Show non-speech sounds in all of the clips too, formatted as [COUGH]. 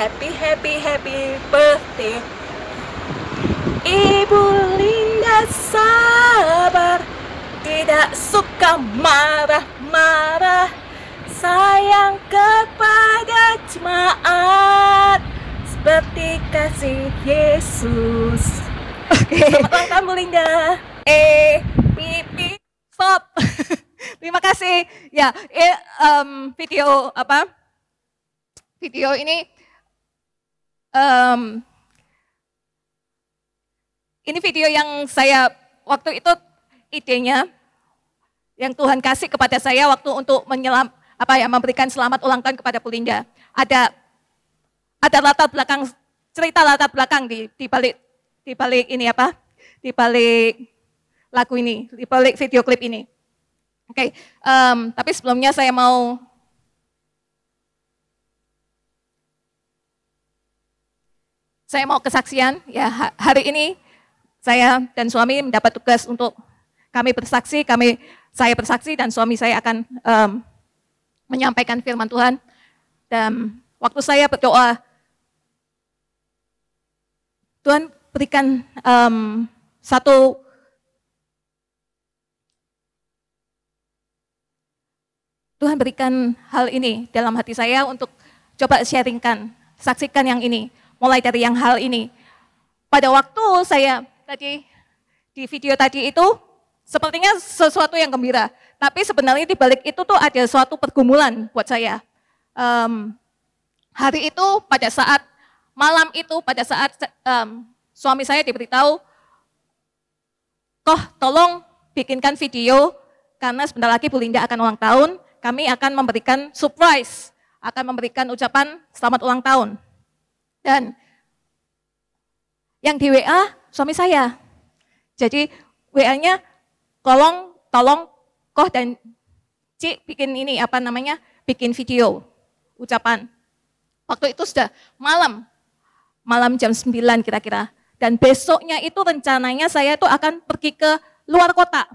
happy happy happy birthday Ibu Linda sabar tidak suka marah-marah sayang kepada jemaat seperti kasih Yesus. Oke. Selamat ulang tahun Bu Linda. Eh, pipi pop. [LAUGHS] Terima kasih. Ya, eh, um, video apa? Video ini Um, ini video yang saya waktu itu idenya yang Tuhan kasih kepada saya waktu untuk menyelam apa ya memberikan selamat ulang tahun kepada Pulinda. Ada ada latar belakang cerita latar belakang di di balik di balik ini apa? Di balik lagu ini, di balik video klip ini. Oke, okay. um, tapi sebelumnya saya mau saya mau kesaksian ya hari ini saya dan suami mendapat tugas untuk kami bersaksi, kami saya bersaksi dan suami saya akan um, menyampaikan firman Tuhan. Dan waktu saya berdoa, Tuhan berikan um, satu Tuhan berikan hal ini dalam hati saya untuk coba sharingkan, saksikan yang ini mulai dari yang hal ini. Pada waktu saya tadi di video tadi itu sepertinya sesuatu yang gembira, tapi sebenarnya di balik itu tuh ada suatu pergumulan buat saya. Um, hari itu pada saat malam itu pada saat um, suami saya diberitahu, koh tolong bikinkan video karena sebentar lagi Bu Linda akan ulang tahun, kami akan memberikan surprise, akan memberikan ucapan selamat ulang tahun. Dan yang di WA suami saya. Jadi WA-nya tolong tolong koh dan Cik bikin ini apa namanya? bikin video ucapan. Waktu itu sudah malam. Malam jam 9 kira-kira. Dan besoknya itu rencananya saya itu akan pergi ke luar kota.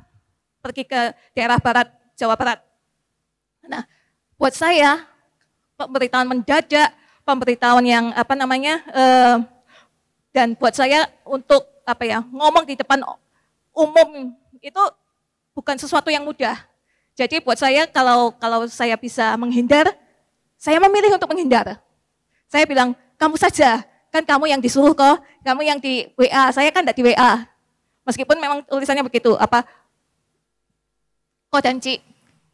Pergi ke daerah barat, Jawa Barat. Nah, buat saya pemberitaan mendadak pemberitahuan yang apa namanya uh, dan buat saya untuk apa ya ngomong di depan umum itu bukan sesuatu yang mudah. Jadi buat saya kalau kalau saya bisa menghindar, saya memilih untuk menghindar. Saya bilang kamu saja, kan kamu yang disuruh kok, kamu yang di WA, saya kan tidak di WA. Meskipun memang tulisannya begitu, apa kok janji,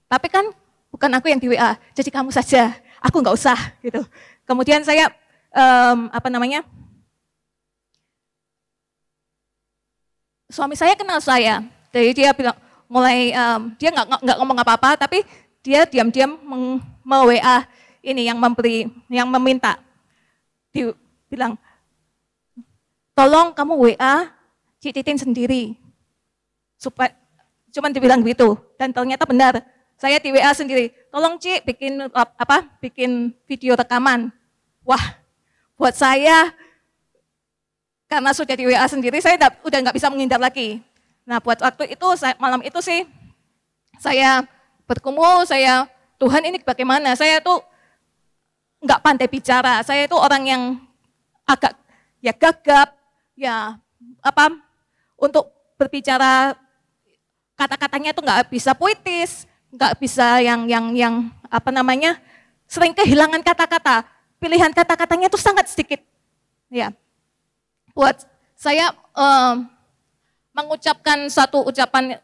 tapi kan bukan aku yang di WA, jadi kamu saja, aku nggak usah gitu. Kemudian saya um, apa namanya? Suami saya kenal saya. Jadi dia bilang mulai um, dia nggak nggak ngomong apa-apa tapi dia diam-diam meng, me WA ini yang memberi yang meminta. Dia bilang tolong kamu WA Cik sendiri. Supaya cuman dibilang gitu dan ternyata benar. Saya di WA sendiri, tolong Cik bikin apa bikin video rekaman Wah, buat saya karena sudah di WA sendiri, saya udah nggak bisa menghindar lagi. Nah, buat waktu itu malam itu sih saya berkumul, saya Tuhan ini bagaimana? Saya tuh nggak pantai bicara. Saya itu orang yang agak ya gagap, ya apa untuk berbicara kata-katanya tuh nggak bisa puitis, nggak bisa yang yang yang apa namanya sering kehilangan kata-kata pilihan kata-katanya itu sangat sedikit. Ya. Buat saya um, mengucapkan satu ucapan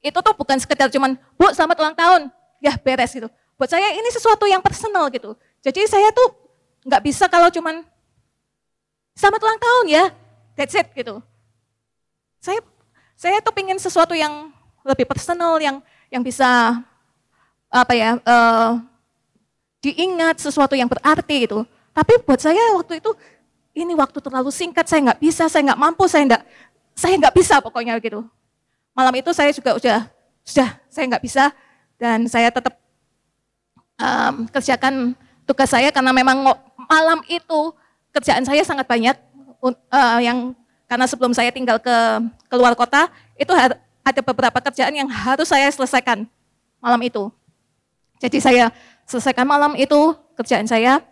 itu tuh bukan sekedar cuman, Bu selamat ulang tahun, ya beres gitu. Buat saya ini sesuatu yang personal gitu. Jadi saya tuh nggak bisa kalau cuman, selamat ulang tahun ya, that's it gitu. Saya saya tuh pengen sesuatu yang lebih personal, yang yang bisa apa ya uh, diingat sesuatu yang berarti itu Tapi buat saya waktu itu ini waktu terlalu singkat, saya nggak bisa, saya nggak mampu, saya nggak saya nggak bisa pokoknya gitu. Malam itu saya juga sudah sudah saya nggak bisa dan saya tetap um, kerjakan tugas saya karena memang malam itu kerjaan saya sangat banyak uh, yang karena sebelum saya tinggal ke keluar kota itu ada beberapa kerjaan yang harus saya selesaikan malam itu. Jadi saya Selesaikan malam itu kerjaan saya.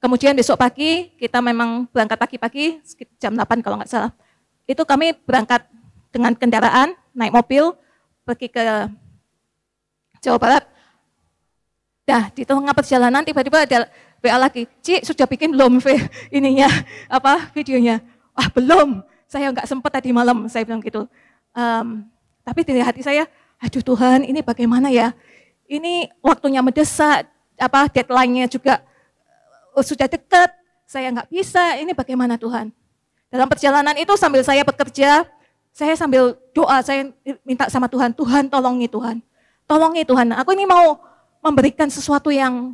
Kemudian besok pagi kita memang berangkat pagi-pagi jam 8 kalau nggak salah. Itu kami berangkat dengan kendaraan, naik mobil, pergi ke Jawa Barat. Nah, di tengah perjalanan tiba-tiba ada WA lagi, Cik sudah bikin belum [LAUGHS] ininya, apa videonya? Ah, belum, saya nggak sempat tadi malam, saya bilang gitu. Um, tapi di hati saya, aduh Tuhan ini bagaimana ya? ini waktunya mendesak, apa deadline-nya juga eh, sudah dekat, saya nggak bisa, ini bagaimana Tuhan? Dalam perjalanan itu sambil saya bekerja, saya sambil doa, saya minta sama Tuhan, Tuhan tolongi Tuhan, tolongi Tuhan, aku ini mau memberikan sesuatu yang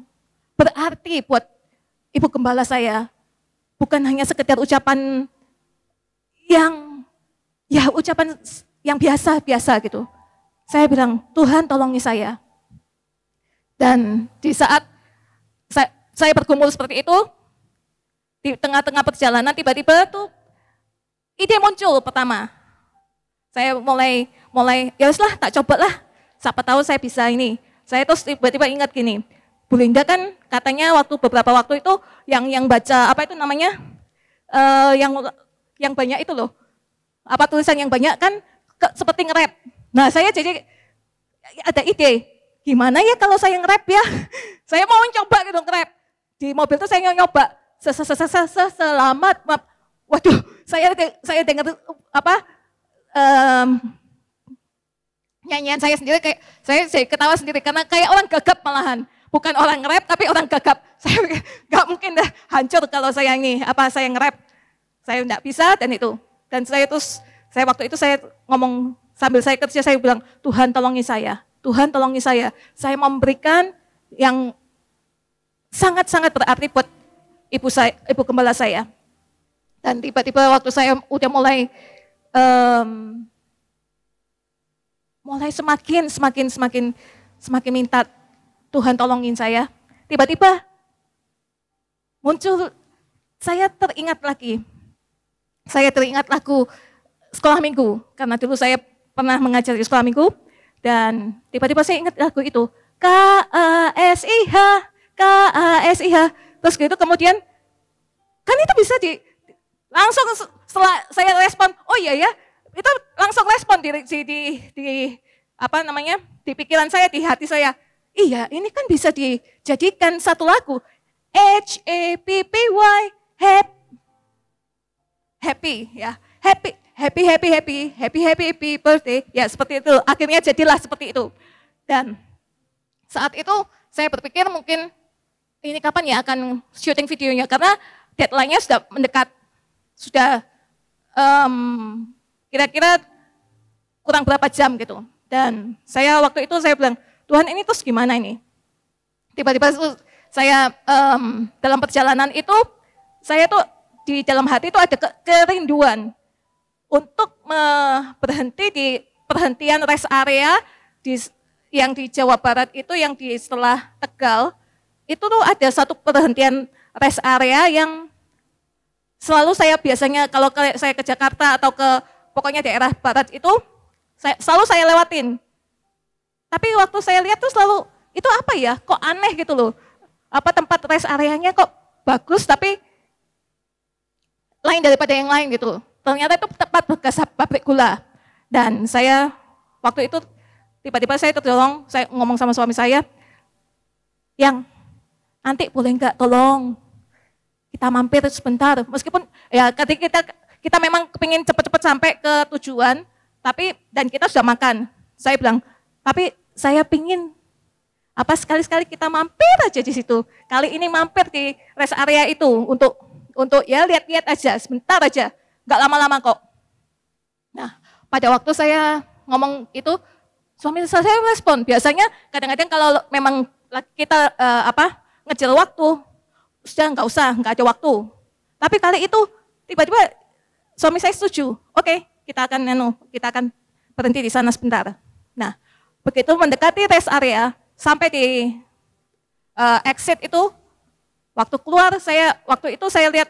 berarti buat ibu gembala saya. Bukan hanya sekedar ucapan yang ya ucapan yang biasa-biasa gitu. Saya bilang, Tuhan tolongi saya. Dan di saat saya, saya bergumul seperti itu, di tengah-tengah perjalanan tiba-tiba tuh ide muncul pertama. Saya mulai mulai ya lah tak coba lah, Siapa tahu saya bisa ini. Saya terus tiba-tiba ingat gini. Bu Linda kan katanya waktu beberapa waktu itu yang yang baca apa itu namanya? Uh, yang yang banyak itu loh. Apa tulisan yang banyak kan ke, seperti ngerap. Nah, saya jadi ada ide gimana ya kalau saya nge-rap ya? [LAUGHS] saya mau coba gitu nge-rap. Di mobil tuh saya nyoba. Selamat, Waduh, saya saya dengar apa? Um, nyanyian saya sendiri kayak saya, saya ketawa sendiri karena kayak orang gagap malahan bukan orang nge-rap tapi orang gagap [LAUGHS] saya nggak mungkin dah hancur kalau saya ini apa saya nge-rap saya nggak bisa dan itu dan saya terus saya waktu itu saya ngomong sambil saya kerja saya bilang Tuhan tolongi saya Tuhan tolongi saya. Saya memberikan yang sangat-sangat berarti buat ibu saya, ibu gembala saya. Dan tiba-tiba waktu saya udah mulai um, mulai semakin semakin semakin semakin minta Tuhan tolongin saya. Tiba-tiba muncul saya teringat lagi. Saya teringat lagu sekolah minggu karena dulu saya pernah mengajar di sekolah minggu dan tiba-tiba saya ingat lagu itu. K A S I H K A S I H. Terus gitu kemudian kan itu bisa di langsung setelah saya respon, oh iya ya, itu langsung respon di di di, di apa namanya? di pikiran saya, di hati saya. Iya, ini kan bisa dijadikan satu lagu. H A P P Y happy, happy ya. Happy happy, happy, happy, happy, happy, happy birthday. Ya seperti itu, akhirnya jadilah seperti itu. Dan saat itu saya berpikir mungkin ini kapan ya akan syuting videonya, karena deadline-nya sudah mendekat, sudah um, kira-kira kurang berapa jam gitu. Dan saya waktu itu saya bilang, Tuhan ini terus gimana ini? Tiba-tiba saya um, dalam perjalanan itu, saya tuh di dalam hati itu ada kerinduan untuk berhenti di perhentian rest area di yang di Jawa Barat itu yang di setelah Tegal itu tuh ada satu perhentian rest area yang selalu saya biasanya kalau ke, saya ke Jakarta atau ke pokoknya daerah barat itu saya, selalu saya lewatin. Tapi waktu saya lihat tuh selalu itu apa ya? Kok aneh gitu loh. Apa tempat rest areanya kok bagus tapi lain daripada yang lain gitu. Loh ternyata itu tepat bekas pabrik gula. Dan saya waktu itu tiba-tiba saya tertolong, saya ngomong sama suami saya, yang nanti boleh nggak tolong kita mampir sebentar. Meskipun ya ketika kita kita memang kepingin cepat-cepat sampai ke tujuan, tapi dan kita sudah makan. Saya bilang, tapi saya pingin apa sekali-sekali kita mampir aja di situ. Kali ini mampir di rest area itu untuk untuk ya lihat-lihat aja sebentar aja Gak lama-lama kok. Nah, pada waktu saya ngomong itu, suami saya respon. Biasanya kadang-kadang kalau memang kita uh, apa ngecil waktu, sudah nggak usah, nggak ada waktu. Tapi kali itu tiba-tiba suami saya setuju. Oke, okay, kita akan nenu, kita akan berhenti di sana sebentar. Nah, begitu mendekati rest area sampai di uh, exit itu waktu keluar saya waktu itu saya lihat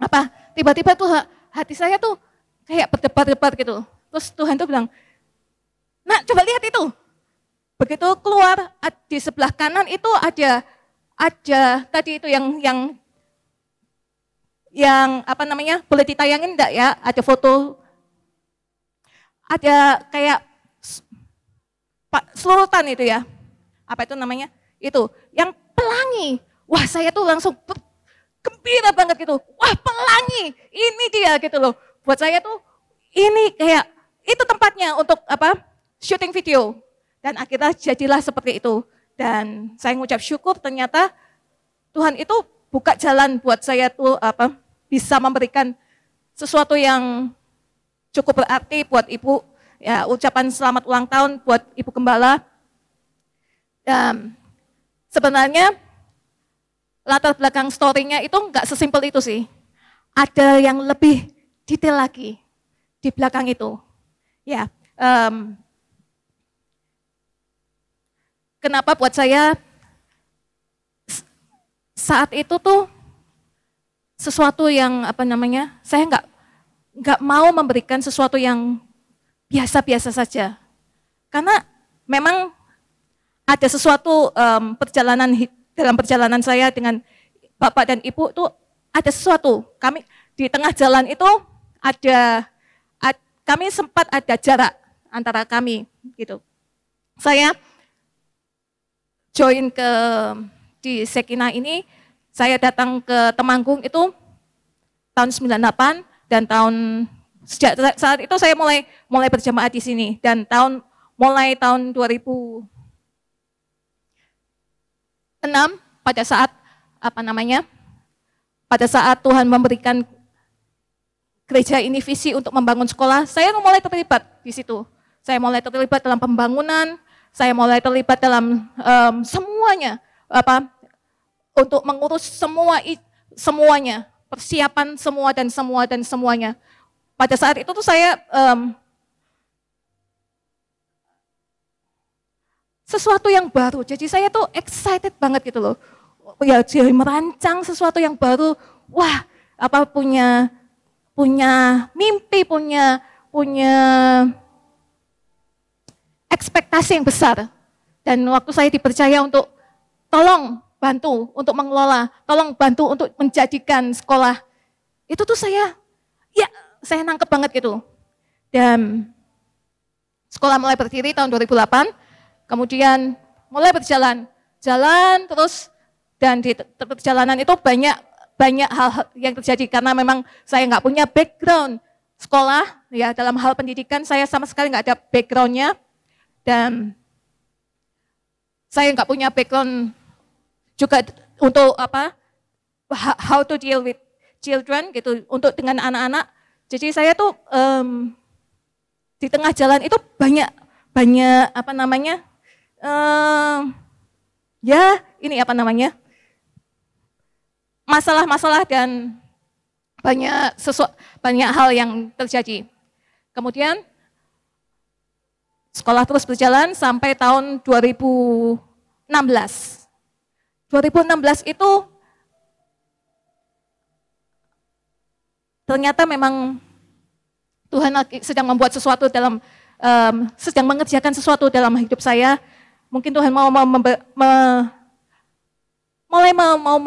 apa tiba-tiba tuh hati saya tuh kayak berdebar-debar gitu. Terus Tuhan tuh bilang, "Nak coba lihat itu. Begitu keluar di sebelah kanan itu ada ada tadi itu yang yang yang apa namanya boleh ditayangin enggak ya? Ada foto ada kayak selurutan itu ya. Apa itu namanya? Itu yang pelangi. Wah, saya tuh langsung gembira banget gitu. Wah pelangi, ini dia gitu loh. Buat saya tuh ini kayak itu tempatnya untuk apa syuting video. Dan akhirnya jadilah seperti itu. Dan saya mengucap syukur ternyata Tuhan itu buka jalan buat saya tuh apa bisa memberikan sesuatu yang cukup berarti buat ibu. Ya, ucapan selamat ulang tahun buat ibu gembala. Dan sebenarnya latar belakang story-nya itu nggak sesimpel itu sih. Ada yang lebih detail lagi di belakang itu. Ya, um, kenapa buat saya saat itu tuh sesuatu yang apa namanya, saya nggak nggak mau memberikan sesuatu yang biasa-biasa saja, karena memang ada sesuatu um, perjalanan dalam perjalanan saya dengan Bapak dan Ibu itu ada sesuatu. Kami di tengah jalan itu ada ad, kami sempat ada jarak antara kami gitu. Saya join ke di Sekina ini, saya datang ke Temanggung itu tahun 98 dan tahun sejak saat itu saya mulai mulai berjamaah di sini dan tahun mulai tahun 2000 Enam, pada saat apa namanya? Pada saat Tuhan memberikan gereja ini visi untuk membangun sekolah, saya mulai terlibat di situ. Saya mulai terlibat dalam pembangunan, saya mulai terlibat dalam um, semuanya apa untuk mengurus semua semuanya persiapan semua dan semua dan semuanya. Pada saat itu tuh saya um, sesuatu yang baru. Jadi saya tuh excited banget gitu loh. Ya jadi merancang sesuatu yang baru. Wah, apa punya punya mimpi, punya punya ekspektasi yang besar. Dan waktu saya dipercaya untuk tolong bantu untuk mengelola, tolong bantu untuk menjadikan sekolah. Itu tuh saya, ya saya nangkep banget gitu. Dan sekolah mulai berdiri tahun 2008, Kemudian mulai berjalan, jalan terus dan di perjalanan itu banyak banyak hal yang terjadi karena memang saya nggak punya background sekolah ya dalam hal pendidikan saya sama sekali nggak ada backgroundnya dan saya nggak punya background juga untuk apa how to deal with children gitu untuk dengan anak-anak jadi saya tuh um, di tengah jalan itu banyak banyak apa namanya uh, ya ini apa namanya masalah-masalah dan banyak sesu, banyak hal yang terjadi. Kemudian sekolah terus berjalan sampai tahun 2016. 2016 itu ternyata memang Tuhan sedang membuat sesuatu dalam um, sedang mengerjakan sesuatu dalam hidup saya Mungkin Tuhan mau mem me mulai mau mau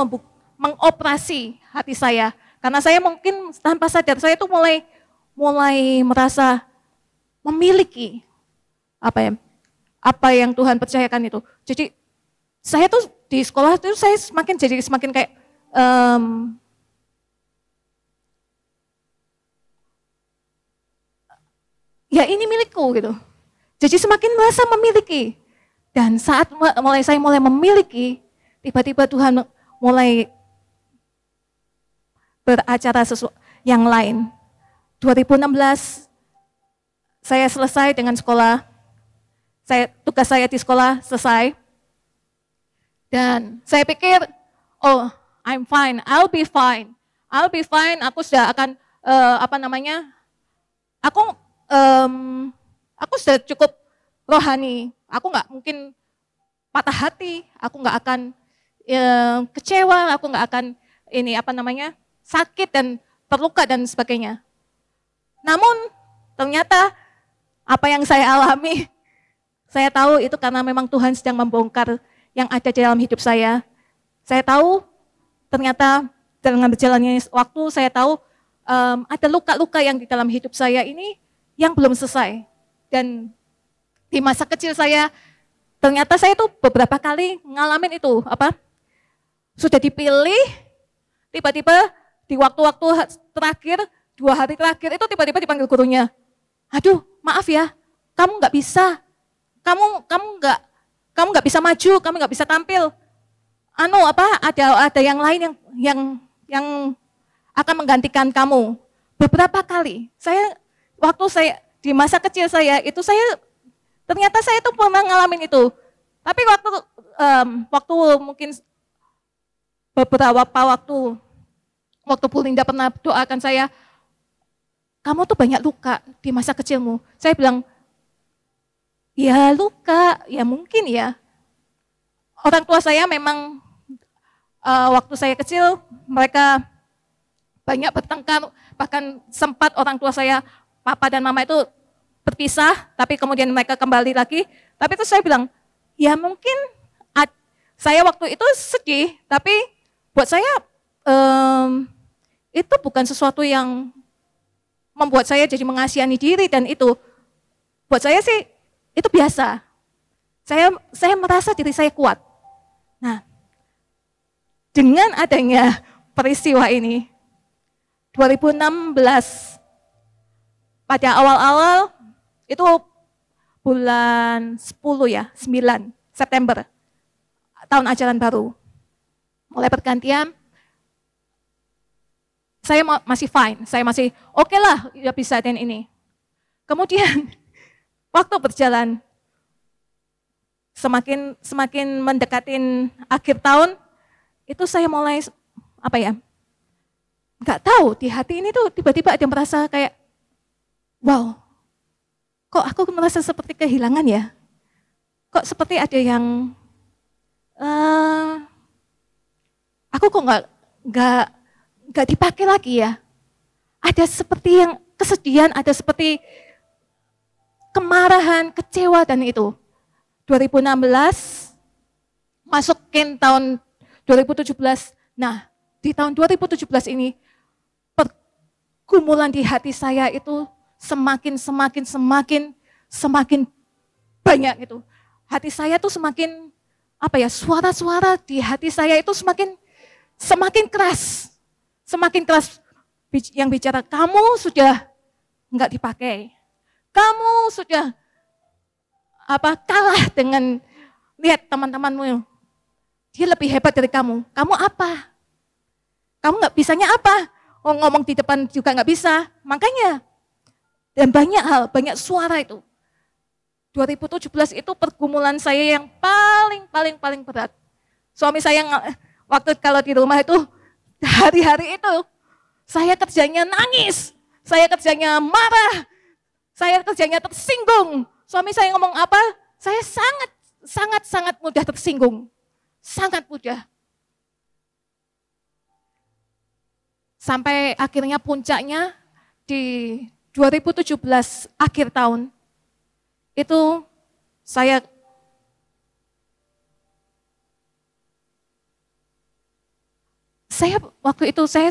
mengoperasi hati saya. Karena saya mungkin tanpa sadar saya itu mulai mulai merasa memiliki apa ya apa yang Tuhan percayakan itu. Jadi saya tuh di sekolah itu saya semakin jadi semakin kayak um, ya ini milikku gitu. Jadi semakin merasa memiliki. Dan saat mulai saya mulai memiliki, tiba-tiba Tuhan mulai beracara sesuatu yang lain. 2016 saya selesai dengan sekolah. Saya tugas saya di sekolah selesai. Dan saya pikir, oh, I'm fine, I'll be fine. I'll be fine, aku sudah akan uh, apa namanya? Aku um, aku sudah cukup rohani. Aku nggak mungkin patah hati, aku nggak akan e, kecewa, aku nggak akan ini apa namanya sakit dan terluka dan sebagainya. Namun ternyata apa yang saya alami, [LAUGHS] saya tahu itu karena memang Tuhan sedang membongkar yang ada di dalam hidup saya. Saya tahu ternyata dengan berjalannya waktu saya tahu um, ada luka-luka yang di dalam hidup saya ini yang belum selesai dan di masa kecil saya ternyata saya tuh beberapa kali ngalamin itu apa sudah dipilih tiba-tiba di waktu-waktu terakhir dua hari terakhir itu tiba-tiba dipanggil gurunya aduh maaf ya kamu nggak bisa kamu kamu nggak kamu nggak bisa maju kamu nggak bisa tampil anu apa ada ada yang lain yang yang yang akan menggantikan kamu beberapa kali saya waktu saya di masa kecil saya itu saya Ternyata saya tuh pernah ngalamin itu. Tapi waktu um, waktu mungkin beberapa waktu waktu Bu tidak pernah doakan saya, kamu tuh banyak luka di masa kecilmu. Saya bilang, ya luka, ya mungkin ya. Orang tua saya memang uh, waktu saya kecil mereka banyak bertengkar, bahkan sempat orang tua saya, papa dan mama itu berpisah, tapi kemudian mereka kembali lagi. Tapi terus saya bilang, ya mungkin saya waktu itu sedih, tapi buat saya um, itu bukan sesuatu yang membuat saya jadi mengasihani diri dan itu buat saya sih itu biasa. Saya saya merasa diri saya kuat. Nah, dengan adanya peristiwa ini 2016 pada awal-awal itu bulan 10 ya, 9 September, tahun ajaran baru. Mulai pergantian, saya masih fine, saya masih oke okay lah ya bisa dan ini. Kemudian [LAUGHS] waktu berjalan semakin semakin mendekatin akhir tahun itu saya mulai apa ya nggak tahu di hati ini tuh tiba-tiba ada yang merasa kayak wow merasa seperti kehilangan ya? Kok seperti ada yang uh, aku kok nggak nggak nggak dipakai lagi ya? Ada seperti yang kesedihan, ada seperti kemarahan, kecewa dan itu. 2016 masukin tahun 2017. Nah, di tahun 2017 ini pergumulan di hati saya itu semakin semakin semakin semakin banyak gitu. Hati saya tuh semakin apa ya suara-suara di hati saya itu semakin semakin keras, semakin keras yang bicara kamu sudah enggak dipakai, kamu sudah apa kalah dengan lihat teman-temanmu, dia lebih hebat dari kamu, kamu apa? Kamu nggak bisanya apa? Oh, ngomong di depan juga nggak bisa, makanya dan banyak hal, banyak suara itu 2017 itu pergumulan saya yang paling paling paling berat. Suami saya yang waktu kalau di rumah itu hari-hari itu saya kerjanya nangis, saya kerjanya marah, saya kerjanya tersinggung. Suami saya ngomong apa? Saya sangat sangat sangat mudah tersinggung. Sangat mudah. Sampai akhirnya puncaknya di 2017 akhir tahun itu saya saya waktu itu saya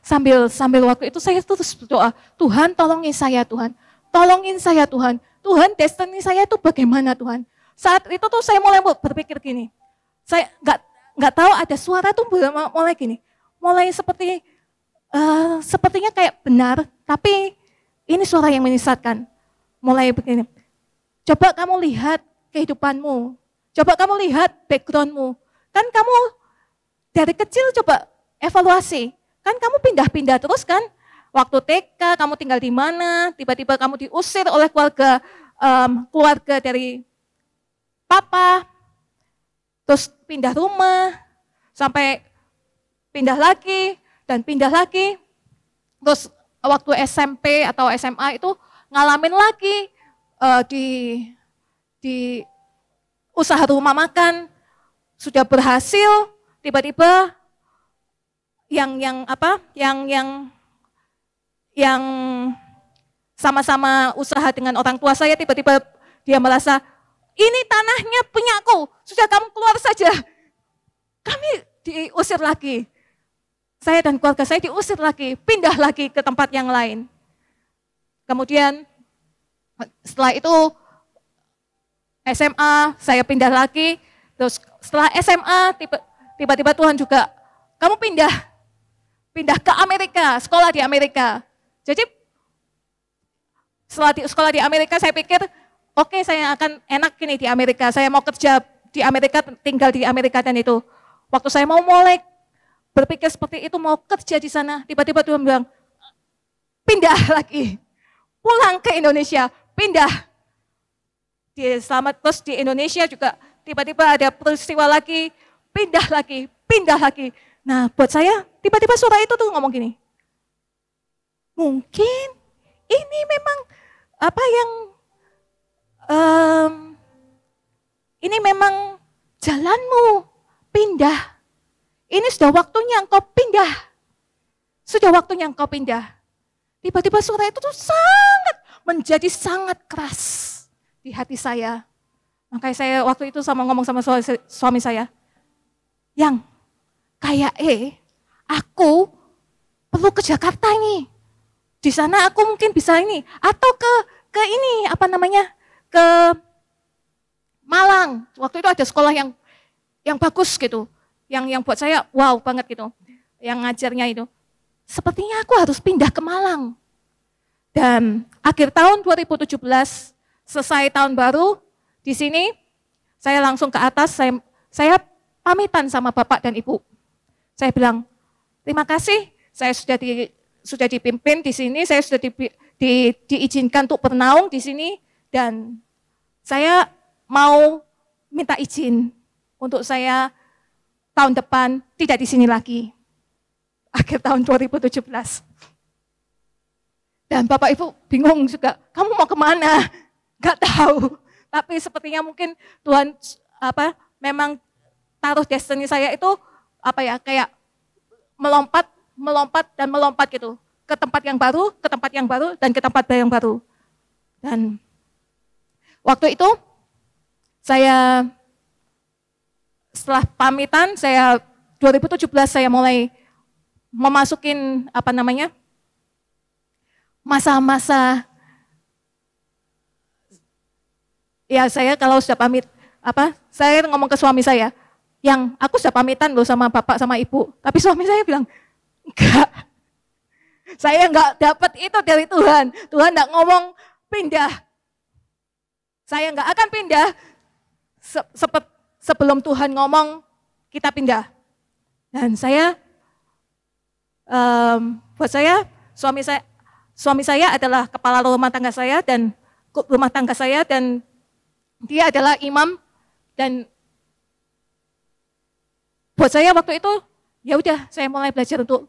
sambil sambil waktu itu saya terus berdoa, Tuhan tolongin saya Tuhan, tolongin saya Tuhan, Tuhan destiny saya itu bagaimana Tuhan. Saat itu tuh saya mulai berpikir gini, saya nggak nggak tahu ada suara tuh mulai gini, mulai seperti uh, sepertinya kayak benar, tapi ini suara yang menyesatkan. Mulai begini, Coba kamu lihat kehidupanmu. Coba kamu lihat backgroundmu. Kan kamu dari kecil coba evaluasi. Kan kamu pindah-pindah terus kan? Waktu TK kamu tinggal di mana, tiba-tiba kamu diusir oleh keluarga um, keluarga dari papa, terus pindah rumah, sampai pindah lagi dan pindah lagi. Terus waktu SMP atau SMA itu ngalamin lagi uh, di di usaha rumah makan sudah berhasil, tiba-tiba yang yang apa? Yang yang yang sama-sama usaha dengan orang tua saya tiba-tiba dia merasa ini tanahnya punyaku, sudah kamu keluar saja. Kami diusir lagi. Saya dan keluarga saya diusir lagi, pindah lagi ke tempat yang lain. Kemudian setelah itu SMA, saya pindah lagi. Terus setelah SMA tiba-tiba Tuhan juga kamu pindah pindah ke Amerika, sekolah di Amerika. Jadi setelah di, sekolah di Amerika saya pikir oke okay, saya akan enak ini di Amerika. Saya mau kerja di Amerika, tinggal di Amerika dan itu. Waktu saya mau mulai berpikir seperti itu mau kerja di sana, tiba-tiba Tuhan bilang pindah [LAUGHS] lagi. Pulang ke Indonesia, pindah. Di selamat terus di Indonesia juga tiba-tiba ada peristiwa lagi, pindah lagi, pindah lagi. Nah buat saya tiba-tiba suara itu tuh ngomong gini, mungkin ini memang apa yang um, ini memang jalanmu pindah. Ini sudah waktunya engkau pindah. Sudah waktunya engkau pindah. Tiba-tiba suara itu tuh sangat menjadi sangat keras di hati saya. Makanya saya waktu itu sama ngomong sama suami saya, yang kayak eh aku perlu ke Jakarta ini. Di sana aku mungkin bisa ini atau ke ke ini apa namanya? ke Malang. Waktu itu ada sekolah yang yang bagus gitu, yang yang buat saya wow banget gitu, yang ngajarnya itu. Sepertinya aku harus pindah ke Malang. Dan akhir tahun 2017, selesai tahun baru, di sini saya langsung ke atas, saya, saya pamitan sama Bapak dan Ibu. Saya bilang, terima kasih, saya sudah di, sudah dipimpin di sini, saya sudah di, di, diizinkan untuk bernaung di sini, dan saya mau minta izin untuk saya tahun depan tidak di sini lagi. Akhir tahun 2017. Dan Bapak Ibu bingung juga, kamu mau kemana? Gak tahu. Tapi sepertinya mungkin Tuhan apa memang taruh destiny saya itu apa ya kayak melompat, melompat dan melompat gitu ke tempat yang baru, ke tempat yang baru dan ke tempat yang baru. Dan waktu itu saya setelah pamitan saya 2017 saya mulai memasukin apa namanya masa-masa ya saya kalau sudah pamit apa saya ngomong ke suami saya yang aku sudah pamitan loh sama bapak sama ibu tapi suami saya bilang enggak saya enggak dapat itu dari Tuhan Tuhan enggak ngomong pindah saya enggak akan pindah se sebelum Tuhan ngomong kita pindah dan saya um, buat saya suami saya suami saya adalah kepala rumah tangga saya dan rumah tangga saya dan dia adalah imam dan buat saya waktu itu ya udah saya mulai belajar untuk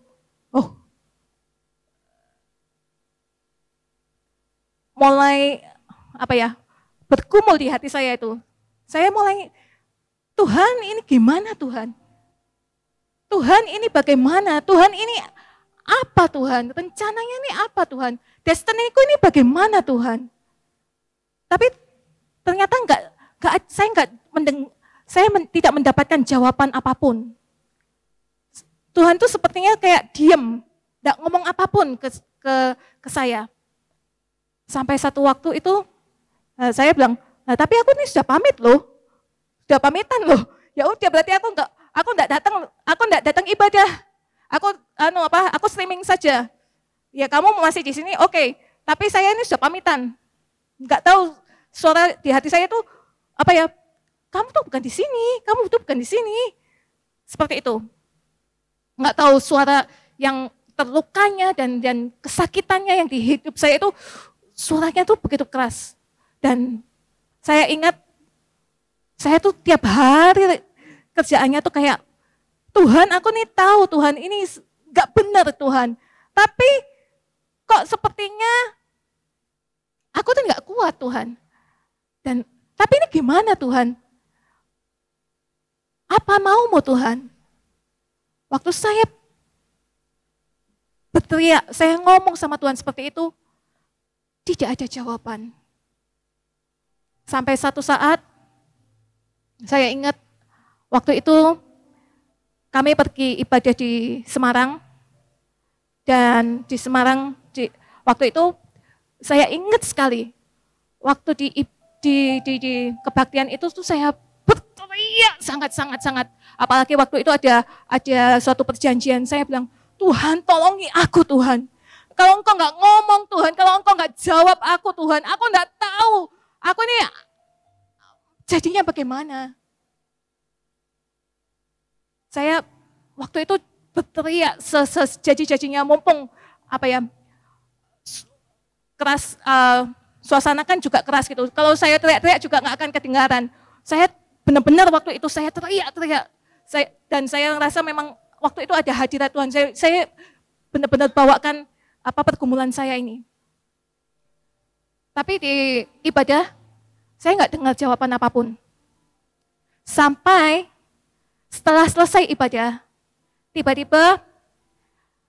oh mulai apa ya berkumul di hati saya itu saya mulai Tuhan ini gimana Tuhan Tuhan ini bagaimana Tuhan ini apa Tuhan? Rencananya ini apa Tuhan? Destiniku ini bagaimana Tuhan? Tapi ternyata enggak, enggak saya enggak mendeng, saya men, tidak mendapatkan jawaban apapun. Tuhan tuh sepertinya kayak diem, enggak ngomong apapun ke, ke, ke saya. Sampai satu waktu itu eh, saya bilang, nah, tapi aku ini sudah pamit loh, sudah pamitan loh. Ya udah berarti aku enggak, aku enggak datang, aku enggak datang ibadah Aku anu apa? Aku streaming saja. Ya kamu masih di sini, oke. Okay. Tapi saya ini sudah pamitan. nggak tahu suara di hati saya itu apa ya? Kamu tuh bukan di sini, kamu tuh bukan di sini. Seperti itu. nggak tahu suara yang terlukanya dan dan kesakitannya yang di hidup saya itu suaranya tuh begitu keras. Dan saya ingat saya tuh tiap hari kerjaannya tuh kayak Tuhan aku nih tahu Tuhan ini gak benar Tuhan. Tapi kok sepertinya aku tuh gak kuat Tuhan. Dan tapi ini gimana Tuhan? Apa maumu Tuhan? Waktu saya berteriak, saya ngomong sama Tuhan seperti itu, tidak ada jawaban. Sampai satu saat, saya ingat waktu itu kami pergi ibadah di Semarang dan di Semarang di, waktu itu saya ingat sekali waktu di di, di, di kebaktian itu tuh saya berteriak sangat sangat sangat apalagi waktu itu ada ada suatu perjanjian saya bilang Tuhan tolongi aku Tuhan kalau engkau nggak ngomong Tuhan kalau engkau nggak jawab aku Tuhan aku nggak tahu aku nih jadinya bagaimana saya waktu itu berteriak sejaji-jajinya mumpung apa ya keras uh, suasana kan juga keras gitu. Kalau saya teriak-teriak juga nggak akan kedengaran. Saya benar-benar waktu itu saya teriak-teriak. Saya, dan saya rasa memang waktu itu ada hadirat Tuhan. Saya, saya benar-benar bawakan apa pergumulan saya ini. Tapi di ibadah saya nggak dengar jawaban apapun. Sampai setelah selesai ibadah, tiba-tiba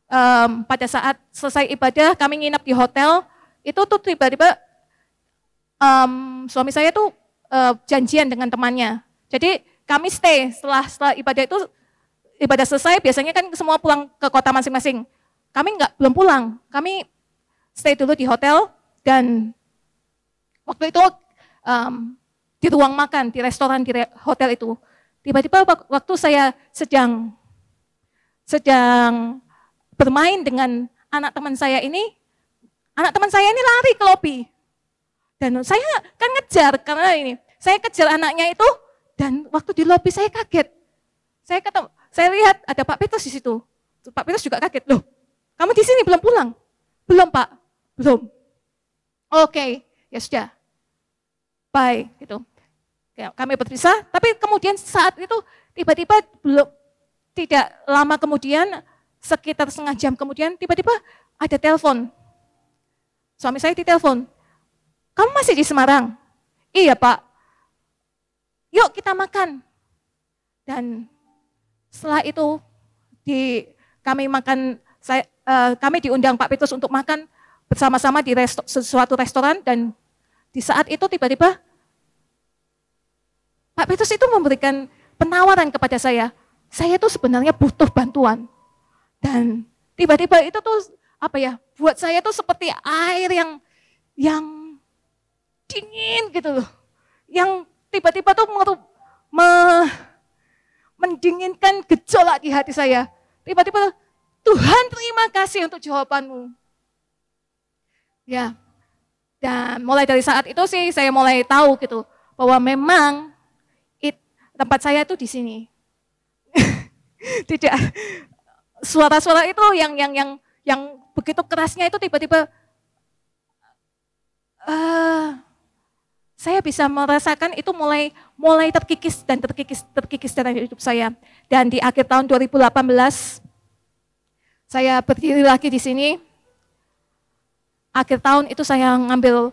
um, pada saat selesai ibadah kami nginap di hotel, itu tuh tiba-tiba um, suami saya tuh uh, janjian dengan temannya. Jadi kami stay setelah setelah ibadah itu ibadah selesai biasanya kan semua pulang ke kota masing-masing. Kami nggak belum pulang, kami stay dulu di hotel dan waktu itu um, di ruang makan di restoran di hotel itu Tiba-tiba waktu saya sedang sedang bermain dengan anak teman saya ini, anak teman saya ini lari ke lobi. Dan saya kan ngejar karena ini, saya kejar anaknya itu dan waktu di lobi saya kaget. Saya ketemu, saya lihat ada Pak Petrus di situ. Pak Petrus juga kaget, loh kamu di sini belum pulang? Belum Pak, belum. Oke, okay, ya sudah. Bye, gitu. Kami berpisah, tapi kemudian saat itu tiba-tiba belum tidak lama kemudian sekitar setengah jam kemudian tiba-tiba ada telepon. Suami saya di telepon, Kamu masih di Semarang? Iya, Pak. Yuk kita makan. Dan setelah itu di kami makan saya uh, kami diundang Pak Petrus untuk makan bersama-sama di resto, sesuatu restoran dan di saat itu tiba-tiba Pak Petrus itu memberikan penawaran kepada saya. Saya itu sebenarnya butuh bantuan. Dan tiba-tiba itu tuh apa ya? Buat saya tuh seperti air yang yang dingin gitu loh. Yang tiba-tiba tuh mau me, mendinginkan gejolak di hati saya. Tiba-tiba Tuhan terima kasih untuk jawabanmu. Ya. Dan mulai dari saat itu sih saya mulai tahu gitu bahwa memang tempat saya itu di sini. [LAUGHS] Tidak suara-suara itu yang yang yang yang begitu kerasnya itu tiba-tiba uh, saya bisa merasakan itu mulai mulai terkikis dan terkikis terkikis dalam hidup saya. Dan di akhir tahun 2018 saya berdiri lagi di sini. Akhir tahun itu saya ngambil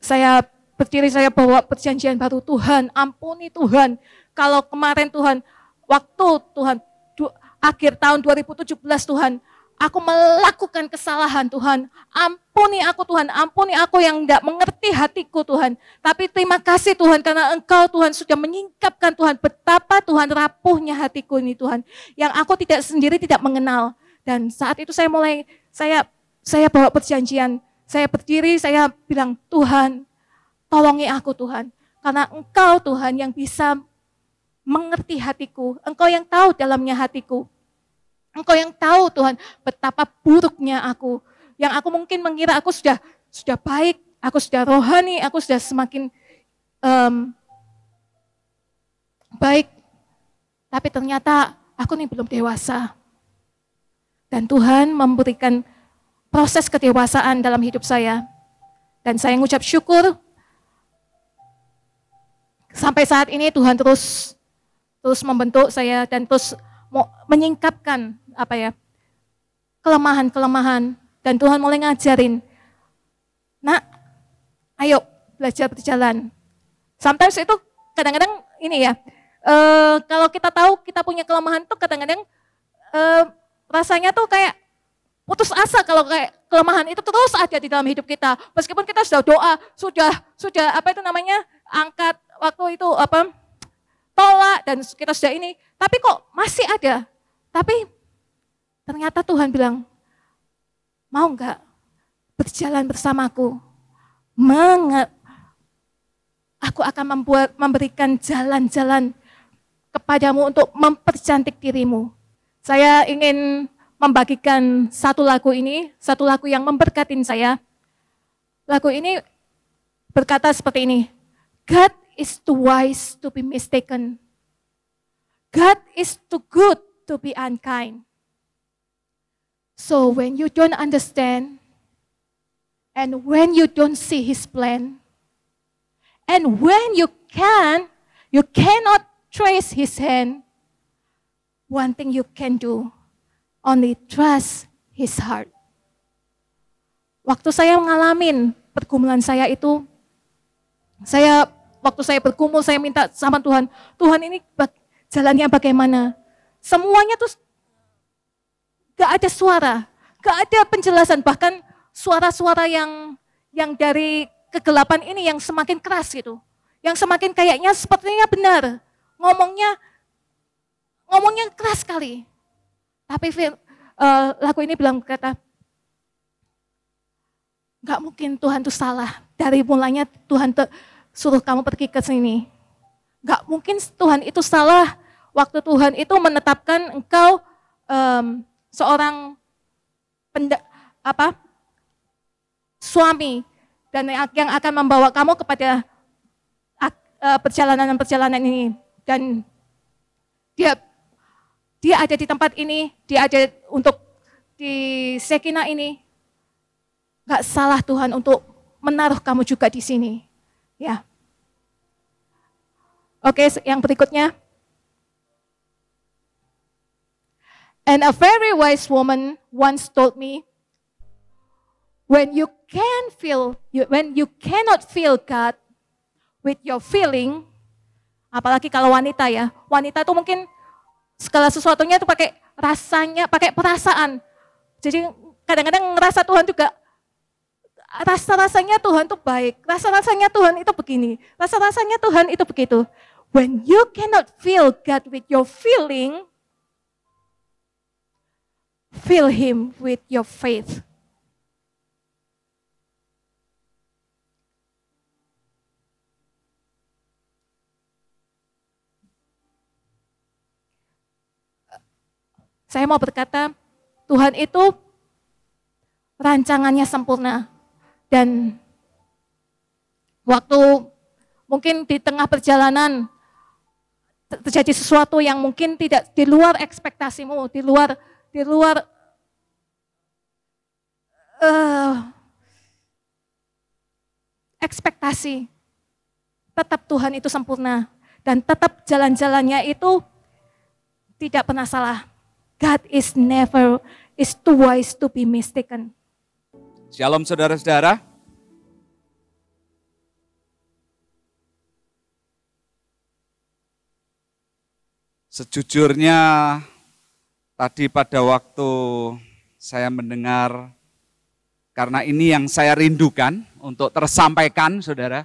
saya berdiri saya bawa perjanjian baru Tuhan, ampuni Tuhan, kalau kemarin Tuhan, waktu Tuhan, du, akhir tahun 2017 Tuhan, aku melakukan kesalahan Tuhan. Ampuni aku Tuhan, ampuni aku yang tidak mengerti hatiku Tuhan. Tapi terima kasih Tuhan karena Engkau Tuhan sudah menyingkapkan Tuhan betapa Tuhan rapuhnya hatiku ini Tuhan. Yang aku tidak sendiri tidak mengenal. Dan saat itu saya mulai, saya saya bawa perjanjian. Saya berdiri, saya bilang Tuhan tolongi aku Tuhan. Karena Engkau Tuhan yang bisa mengerti hatiku. Engkau yang tahu dalamnya hatiku. Engkau yang tahu Tuhan betapa buruknya aku. Yang aku mungkin mengira aku sudah sudah baik, aku sudah rohani, aku sudah semakin um, baik. Tapi ternyata aku ini belum dewasa. Dan Tuhan memberikan proses kedewasaan dalam hidup saya. Dan saya mengucap syukur sampai saat ini Tuhan terus terus membentuk saya dan terus menyingkapkan apa ya kelemahan-kelemahan dan Tuhan mulai ngajarin nak ayo belajar berjalan sometimes itu kadang-kadang ini ya e, kalau kita tahu kita punya kelemahan tuh kadang-kadang e, rasanya tuh kayak putus asa kalau kayak kelemahan itu terus ada di dalam hidup kita meskipun kita sudah doa sudah sudah apa itu namanya angkat waktu itu apa tolak dan kita sudah ini, tapi kok masih ada. Tapi ternyata Tuhan bilang, mau nggak berjalan bersamaku? Menge aku akan membuat memberikan jalan-jalan kepadamu untuk mempercantik dirimu. Saya ingin membagikan satu lagu ini, satu lagu yang memberkatin saya. Lagu ini berkata seperti ini, God is too wise to be mistaken. God is too good to be unkind. So when you don't understand, and when you don't see his plan, and when you can, you cannot trace his hand, one thing you can do, only trust his heart. Waktu saya ngalamin pergumulan saya itu, saya waktu saya berkumpul, saya minta sama Tuhan, Tuhan ini jalannya bagaimana? Semuanya tuh gak ada suara, gak ada penjelasan, bahkan suara-suara yang yang dari kegelapan ini yang semakin keras gitu, yang semakin kayaknya sepertinya benar, ngomongnya ngomongnya keras sekali. Tapi uh, eh, laku ini bilang kata, nggak mungkin Tuhan itu salah. Dari mulanya Tuhan te, suruh kamu pergi ke sini. Gak mungkin Tuhan itu salah waktu Tuhan itu menetapkan engkau um, seorang penda, apa suami dan yang akan membawa kamu kepada e, perjalanan-perjalanan ini dan dia dia ada di tempat ini, dia ada untuk di Sekina ini. Gak salah Tuhan untuk menaruh kamu juga di sini. Ya. Oke, yang berikutnya. And a very wise woman once told me, when you can feel, when you cannot feel God with your feeling, apalagi kalau wanita ya, wanita itu mungkin segala sesuatunya itu pakai rasanya, pakai perasaan. Jadi kadang-kadang ngerasa Tuhan juga rasa-rasanya Tuhan itu baik, rasa-rasanya Tuhan itu begini, rasa-rasanya Tuhan itu begitu. When you cannot feel God with your feeling, feel Him with your faith. Saya mau berkata, Tuhan itu rancangannya sempurna, dan waktu mungkin di tengah perjalanan terjadi sesuatu yang mungkin tidak di luar ekspektasimu, di luar di luar uh, ekspektasi. Tetap Tuhan itu sempurna dan tetap jalan-jalannya itu tidak pernah salah. God is never is too wise to be mistaken. Shalom saudara-saudara. Sejujurnya tadi pada waktu saya mendengar karena ini yang saya rindukan untuk tersampaikan saudara.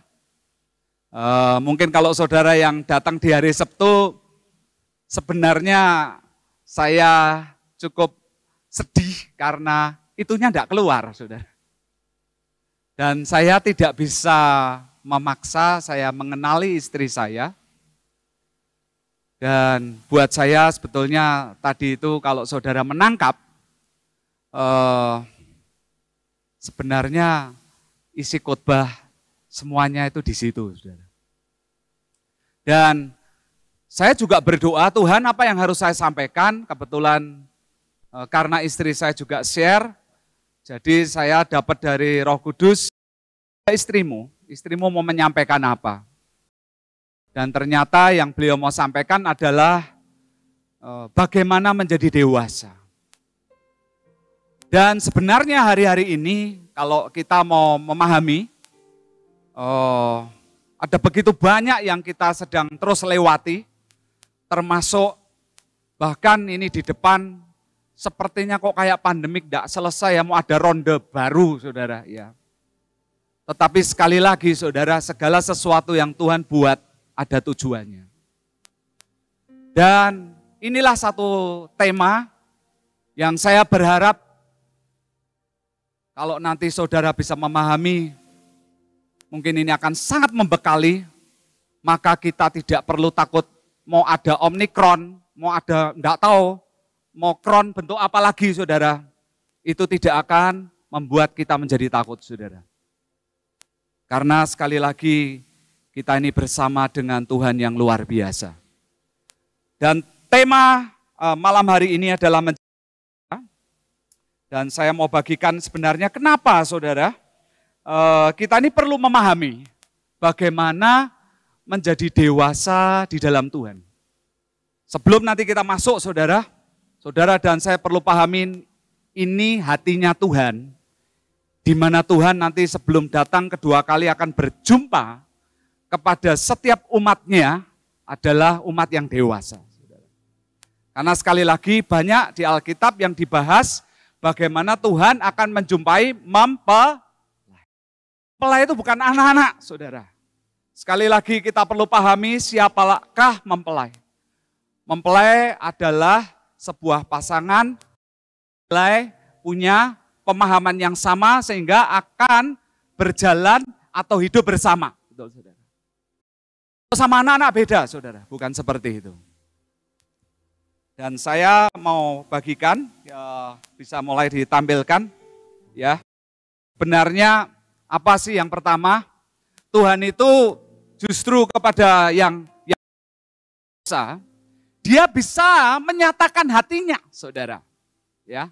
E, mungkin kalau saudara yang datang di hari Sabtu sebenarnya saya cukup sedih karena itunya tidak keluar saudara. Dan saya tidak bisa memaksa saya mengenali istri saya. Dan buat saya sebetulnya tadi itu kalau saudara menangkap, eh, sebenarnya isi khotbah semuanya itu di situ, saudara. Dan saya juga berdoa, Tuhan apa yang harus saya sampaikan? Kebetulan eh, karena istri saya juga share, jadi saya dapat dari Roh Kudus, istrimu, istrimu mau menyampaikan apa? Dan ternyata yang beliau mau sampaikan adalah eh, bagaimana menjadi dewasa. Dan sebenarnya hari-hari ini kalau kita mau memahami, eh, ada begitu banyak yang kita sedang terus lewati, termasuk bahkan ini di depan sepertinya kok kayak pandemik tidak selesai ya mau ada ronde baru saudara ya. Tetapi sekali lagi saudara segala sesuatu yang Tuhan buat ada tujuannya. Dan inilah satu tema yang saya berharap kalau nanti saudara bisa memahami mungkin ini akan sangat membekali maka kita tidak perlu takut mau ada omikron, mau ada enggak tahu, mokron bentuk apa lagi saudara, itu tidak akan membuat kita menjadi takut saudara. Karena sekali lagi kita ini bersama dengan Tuhan yang luar biasa. Dan tema eh, malam hari ini adalah Dan saya mau bagikan sebenarnya kenapa saudara, eh, kita ini perlu memahami bagaimana menjadi dewasa di dalam Tuhan. Sebelum nanti kita masuk saudara, Saudara dan saya perlu pahamin, ini hatinya Tuhan, di mana Tuhan nanti sebelum datang kedua kali akan berjumpa kepada setiap umatnya adalah umat yang dewasa. Karena sekali lagi banyak di Alkitab yang dibahas bagaimana Tuhan akan menjumpai mempelai. Mempelai itu bukan anak-anak, saudara. Sekali lagi kita perlu pahami siapakah mempelai. Mempelai adalah sebuah pasangan nilai punya pemahaman yang sama sehingga akan berjalan atau hidup bersama. Betul, Sama anak-anak beda, saudara. Bukan seperti itu. Dan saya mau bagikan, ya, bisa mulai ditampilkan. Ya, benarnya apa sih yang pertama? Tuhan itu justru kepada yang yang dia bisa menyatakan hatinya, saudara. Ya.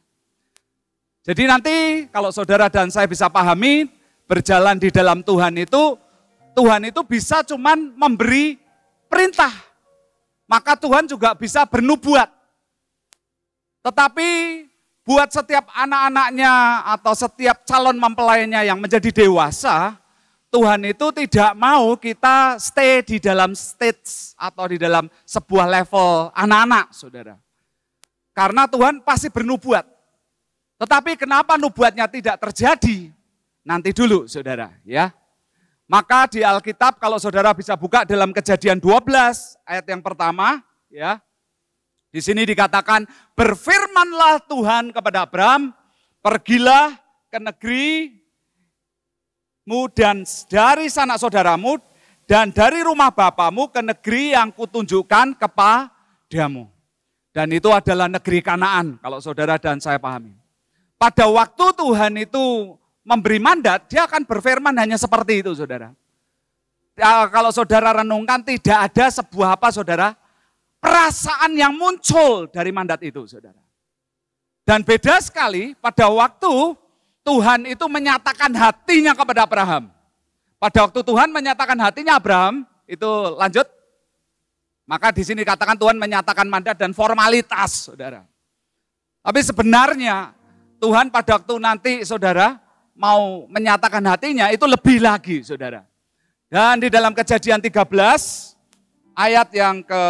Jadi nanti kalau saudara dan saya bisa pahami, berjalan di dalam Tuhan itu, Tuhan itu bisa cuman memberi perintah. Maka Tuhan juga bisa bernubuat. Tetapi buat setiap anak-anaknya atau setiap calon mempelainya yang menjadi dewasa, Tuhan itu tidak mau kita stay di dalam stage atau di dalam sebuah level anak-anak, saudara. Karena Tuhan pasti bernubuat. Tetapi kenapa nubuatnya tidak terjadi? Nanti dulu, saudara, ya. Maka di Alkitab kalau saudara bisa buka dalam kejadian 12 ayat yang pertama, ya. Di sini dikatakan, berfirmanlah Tuhan kepada Abram, pergilah ke negeri mu dan dari sanak saudaramu dan dari rumah bapamu ke negeri yang kutunjukkan kepadamu. Dan itu adalah negeri Kanaan kalau saudara dan saya pahami. Pada waktu Tuhan itu memberi mandat, dia akan berfirman hanya seperti itu saudara. Ya, kalau saudara renungkan tidak ada sebuah apa saudara, perasaan yang muncul dari mandat itu saudara. Dan beda sekali pada waktu Tuhan itu menyatakan hatinya kepada Abraham. Pada waktu Tuhan menyatakan hatinya Abraham, itu lanjut. Maka di sini katakan Tuhan menyatakan mandat dan formalitas, saudara. Tapi sebenarnya Tuhan pada waktu nanti saudara mau menyatakan hatinya itu lebih lagi saudara. Dan di dalam kejadian 13 ayat yang ke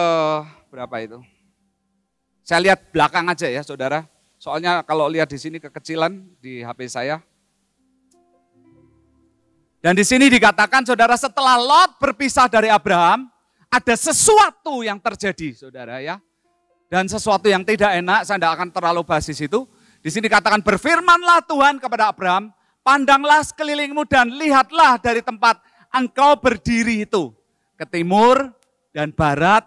berapa itu? Saya lihat belakang aja ya saudara. Soalnya kalau lihat di sini kekecilan di HP saya. Dan di sini dikatakan saudara setelah Lot berpisah dari Abraham, ada sesuatu yang terjadi saudara ya. Dan sesuatu yang tidak enak, saya tidak akan terlalu bahas di situ. Di sini dikatakan berfirmanlah Tuhan kepada Abraham, pandanglah sekelilingmu dan lihatlah dari tempat engkau berdiri itu. Ke timur dan barat,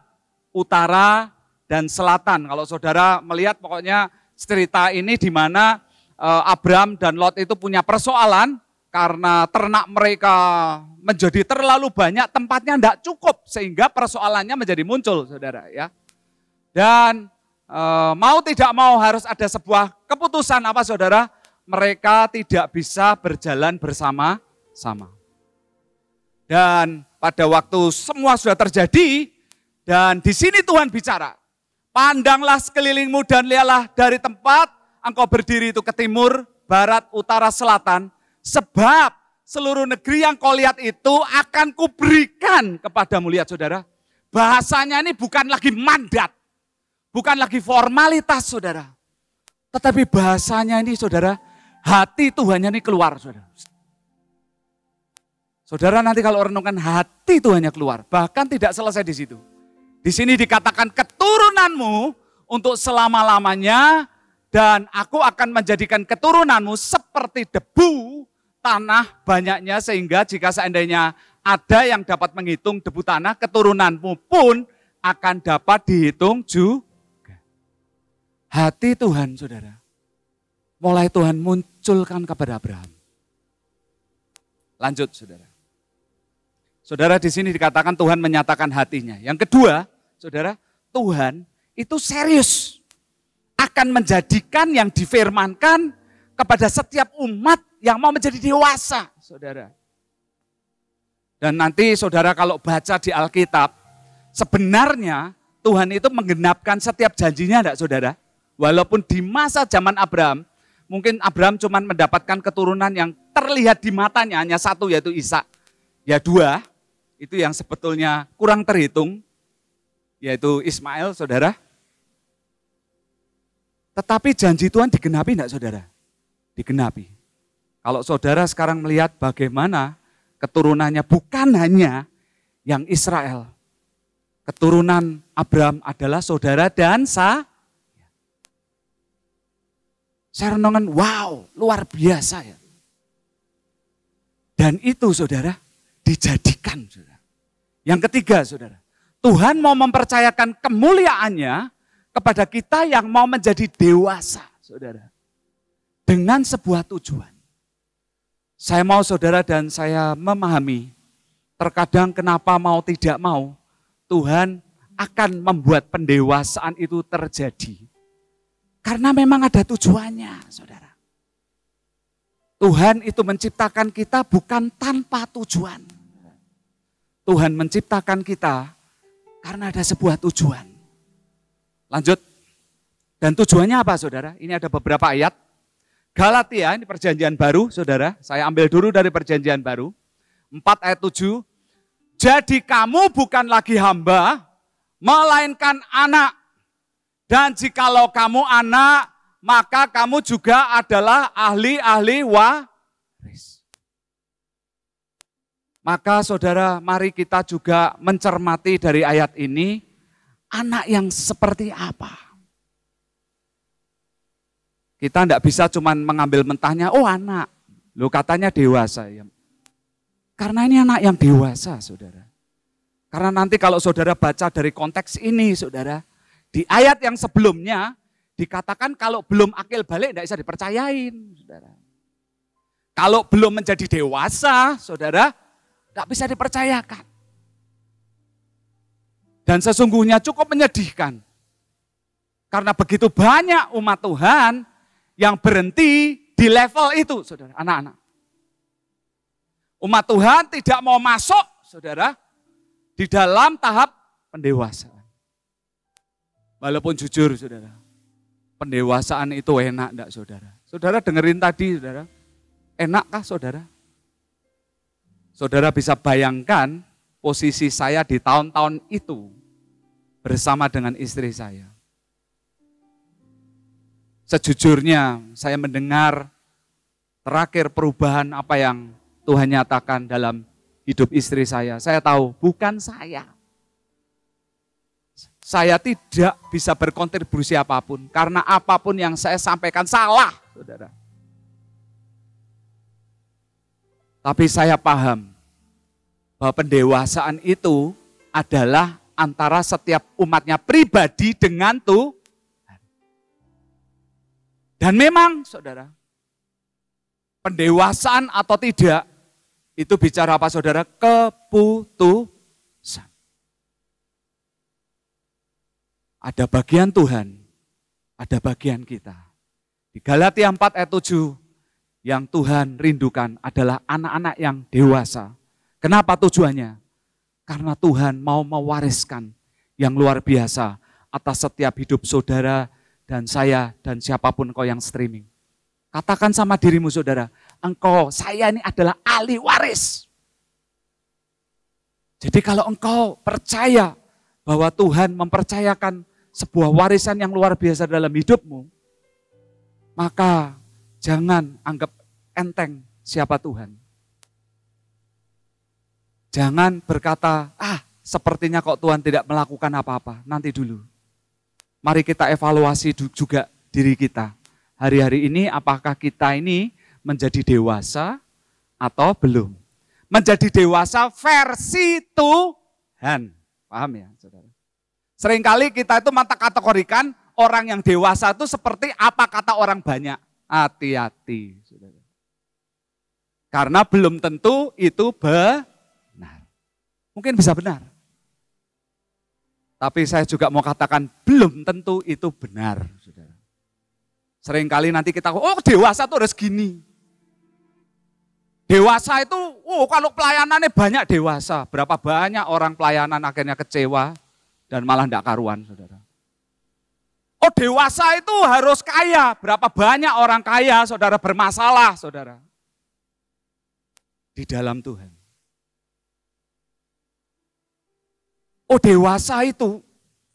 utara, dan selatan. Kalau saudara melihat pokoknya cerita ini di mana eh, Abram dan Lot itu punya persoalan karena ternak mereka menjadi terlalu banyak tempatnya tidak cukup sehingga persoalannya menjadi muncul saudara ya dan eh, mau tidak mau harus ada sebuah keputusan apa saudara mereka tidak bisa berjalan bersama sama dan pada waktu semua sudah terjadi dan di sini Tuhan bicara Pandanglah sekelilingmu dan lihatlah dari tempat engkau berdiri itu ke timur, barat, utara, selatan. Sebab seluruh negeri yang kau lihat itu akan kuberikan kepadamu. Lihat saudara, bahasanya ini bukan lagi mandat, bukan lagi formalitas saudara. Tetapi bahasanya ini saudara, hati Tuhannya ini keluar saudara. Saudara nanti kalau renungkan hati Tuhannya keluar, bahkan tidak selesai di situ. Di sini dikatakan keturunanmu untuk selama-lamanya dan aku akan menjadikan keturunanmu seperti debu tanah banyaknya sehingga jika seandainya ada yang dapat menghitung debu tanah keturunanmu pun akan dapat dihitung juga. Hati Tuhan saudara, mulai Tuhan munculkan kepada Abraham. Lanjut saudara. Saudara di sini dikatakan Tuhan menyatakan hatinya. Yang kedua, saudara, Tuhan itu serius akan menjadikan yang difirmankan kepada setiap umat yang mau menjadi dewasa, saudara. Dan nanti saudara kalau baca di Alkitab, sebenarnya Tuhan itu menggenapkan setiap janjinya enggak saudara? Walaupun di masa zaman Abraham, mungkin Abraham cuma mendapatkan keturunan yang terlihat di matanya hanya satu yaitu Isa, Ya dua, itu yang sebetulnya kurang terhitung, yaitu Ismail, saudara. Tetapi janji Tuhan digenapi enggak saudara? Digenapi. Kalau saudara sekarang melihat bagaimana keturunannya bukan hanya yang Israel. Keturunan Abraham adalah saudara dan sa. Saya renungan, wow, luar biasa ya. Dan itu saudara, dijadikan. Saudara. Yang ketiga, saudara, Tuhan mau mempercayakan kemuliaannya kepada kita yang mau menjadi dewasa, saudara. Dengan sebuah tujuan. Saya mau saudara dan saya memahami, terkadang kenapa mau tidak mau, Tuhan akan membuat pendewasaan itu terjadi. Karena memang ada tujuannya, saudara. Tuhan itu menciptakan kita bukan tanpa tujuan. Tuhan menciptakan kita karena ada sebuah tujuan. Lanjut. Dan tujuannya apa saudara? Ini ada beberapa ayat. Galatia, ini perjanjian baru saudara. Saya ambil dulu dari perjanjian baru. 4 ayat 7. Jadi kamu bukan lagi hamba, melainkan anak. Dan jikalau kamu anak, maka kamu juga adalah ahli-ahli waris. Maka saudara, mari kita juga mencermati dari ayat ini, anak yang seperti apa. Kita tidak bisa cuma mengambil mentahnya, oh anak, lu katanya dewasa. Ya. Karena ini anak yang dewasa, saudara. Karena nanti kalau saudara baca dari konteks ini, saudara, di ayat yang sebelumnya dikatakan kalau belum akil balik tidak bisa dipercayain, saudara. Kalau belum menjadi dewasa, saudara, tidak bisa dipercayakan. Dan sesungguhnya cukup menyedihkan. Karena begitu banyak umat Tuhan yang berhenti di level itu, saudara, anak-anak. Umat Tuhan tidak mau masuk, saudara, di dalam tahap pendewasaan. Walaupun jujur, saudara, pendewasaan itu enak enggak, saudara? Saudara dengerin tadi, saudara. Enakkah, saudara? Saudara bisa bayangkan posisi saya di tahun-tahun itu bersama dengan istri saya. Sejujurnya saya mendengar terakhir perubahan apa yang Tuhan nyatakan dalam hidup istri saya. Saya tahu bukan saya. Saya tidak bisa berkontribusi apapun karena apapun yang saya sampaikan salah, Saudara. Tapi saya paham bahwa pendewasaan itu adalah antara setiap umatnya pribadi dengan Tuhan. Dan memang, saudara, pendewasaan atau tidak, itu bicara apa saudara? Keputusan. Ada bagian Tuhan, ada bagian kita. Di Galatia 4 ayat 7, yang Tuhan rindukan adalah anak-anak yang dewasa. Kenapa tujuannya? Karena Tuhan mau mewariskan yang luar biasa atas setiap hidup saudara dan saya dan siapapun kau yang streaming. Katakan sama dirimu saudara, engkau saya ini adalah ahli waris. Jadi kalau engkau percaya bahwa Tuhan mempercayakan sebuah warisan yang luar biasa dalam hidupmu, maka Jangan anggap enteng siapa Tuhan. Jangan berkata, ah sepertinya kok Tuhan tidak melakukan apa-apa, nanti dulu. Mari kita evaluasi juga diri kita. Hari-hari ini apakah kita ini menjadi dewasa atau belum? Menjadi dewasa versi Tuhan. Paham ya saudara? Seringkali kita itu mata kategorikan orang yang dewasa itu seperti apa kata orang banyak hati-hati. Karena belum tentu itu benar. Mungkin bisa benar. Tapi saya juga mau katakan belum tentu itu benar. Saudara. Seringkali nanti kita, oh dewasa tuh harus gini. Dewasa itu, oh kalau pelayanannya banyak dewasa. Berapa banyak orang pelayanan akhirnya kecewa dan malah tidak karuan. Saudara. Oh dewasa itu harus kaya. Berapa banyak orang kaya saudara bermasalah saudara. Di dalam Tuhan. Oh dewasa itu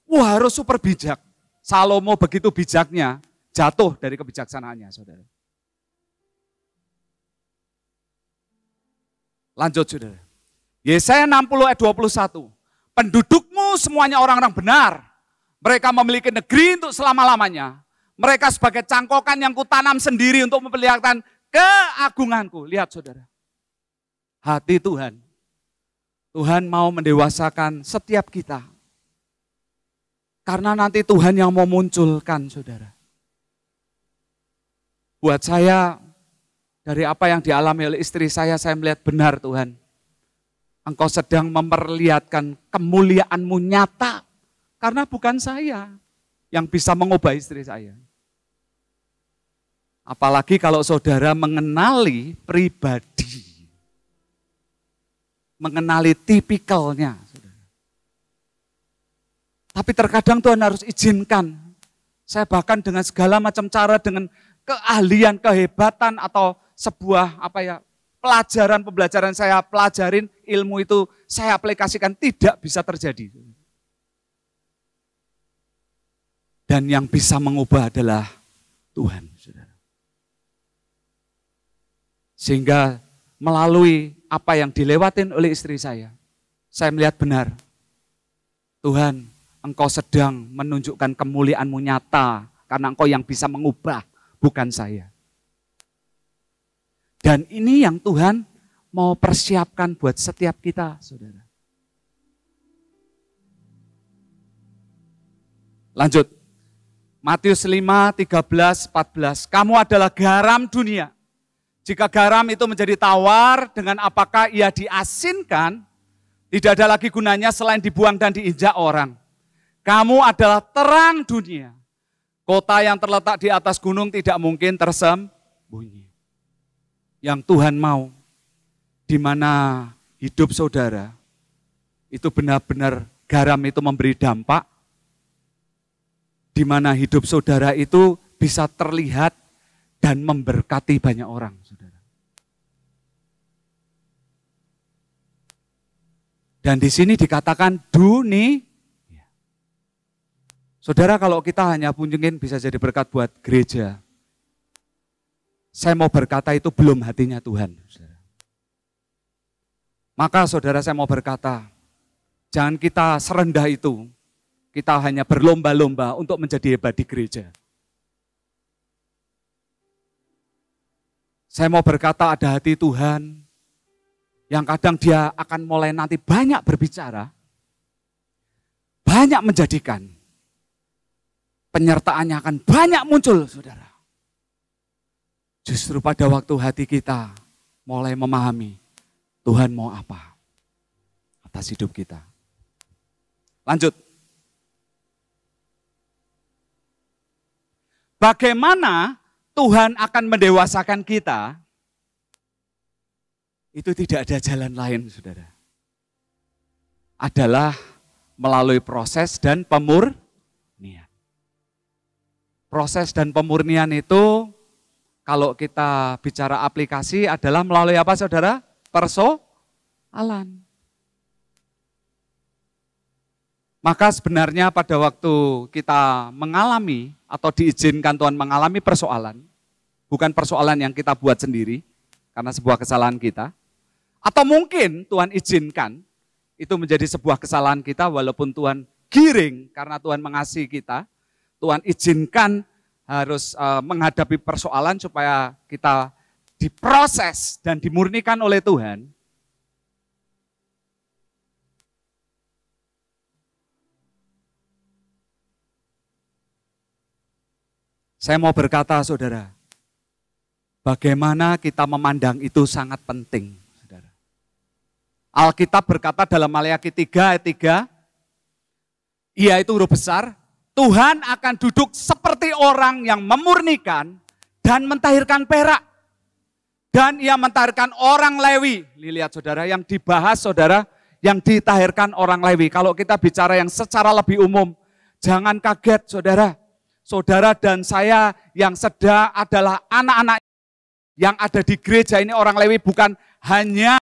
wah harus super bijak. Salomo begitu bijaknya jatuh dari kebijaksanaannya saudara. Lanjut saudara. Yesaya 60 ayat 21. Pendudukmu semuanya orang-orang benar mereka memiliki negeri untuk selama-lamanya. Mereka sebagai cangkokan yang kutanam sendiri untuk memperlihatkan keagunganku. Lihat saudara. Hati Tuhan. Tuhan mau mendewasakan setiap kita. Karena nanti Tuhan yang mau munculkan saudara. Buat saya, dari apa yang dialami oleh istri saya, saya melihat benar Tuhan. Engkau sedang memperlihatkan kemuliaanmu nyata karena bukan saya yang bisa mengubah istri saya. Apalagi kalau saudara mengenali pribadi, mengenali tipikalnya. Tapi terkadang Tuhan harus izinkan. Saya bahkan dengan segala macam cara, dengan keahlian, kehebatan atau sebuah apa ya pelajaran pembelajaran saya pelajarin ilmu itu saya aplikasikan tidak bisa terjadi. Dan yang bisa mengubah adalah Tuhan. Saudara. Sehingga melalui apa yang dilewatin oleh istri saya, saya melihat benar. Tuhan, engkau sedang menunjukkan kemuliaanmu nyata karena engkau yang bisa mengubah, bukan saya. Dan ini yang Tuhan mau persiapkan buat setiap kita, saudara. Lanjut. Matius 5, 13, 14. Kamu adalah garam dunia. Jika garam itu menjadi tawar, dengan apakah ia diasinkan, tidak ada lagi gunanya selain dibuang dan diinjak orang. Kamu adalah terang dunia. Kota yang terletak di atas gunung tidak mungkin tersembunyi. Yang Tuhan mau, di mana hidup saudara, itu benar-benar garam itu memberi dampak, di mana hidup saudara itu bisa terlihat dan memberkati banyak orang, saudara. Dan di sini dikatakan dunia. Saudara, kalau kita hanya punjungin bisa jadi berkat buat gereja, saya mau berkata itu belum hatinya Tuhan. Saudara. Maka saudara saya mau berkata, jangan kita serendah itu, kita hanya berlomba-lomba untuk menjadi hebat di gereja. Saya mau berkata ada hati Tuhan yang kadang dia akan mulai nanti banyak berbicara, banyak menjadikan, penyertaannya akan banyak muncul, saudara. Justru pada waktu hati kita mulai memahami Tuhan mau apa atas hidup kita. Lanjut. Bagaimana Tuhan akan mendewasakan kita, itu tidak ada jalan lain, saudara. Adalah melalui proses dan pemurnian. Proses dan pemurnian itu, kalau kita bicara aplikasi adalah melalui apa, saudara? Perso? Alan. Maka sebenarnya pada waktu kita mengalami atau diizinkan Tuhan mengalami persoalan, bukan persoalan yang kita buat sendiri karena sebuah kesalahan kita, atau mungkin Tuhan izinkan itu menjadi sebuah kesalahan kita walaupun Tuhan giring karena Tuhan mengasihi kita, Tuhan izinkan harus eh, menghadapi persoalan supaya kita diproses dan dimurnikan oleh Tuhan, Saya mau berkata saudara, bagaimana kita memandang itu sangat penting. Saudara. Alkitab berkata dalam Maliaki 3 ayat 3, ia itu huruf besar, Tuhan akan duduk seperti orang yang memurnikan dan mentahirkan perak. Dan ia mentahirkan orang Lewi. Lihat saudara, yang dibahas saudara, yang ditahirkan orang Lewi. Kalau kita bicara yang secara lebih umum, jangan kaget saudara saudara dan saya yang sedang adalah anak-anak yang ada di gereja ini orang Lewi bukan hanya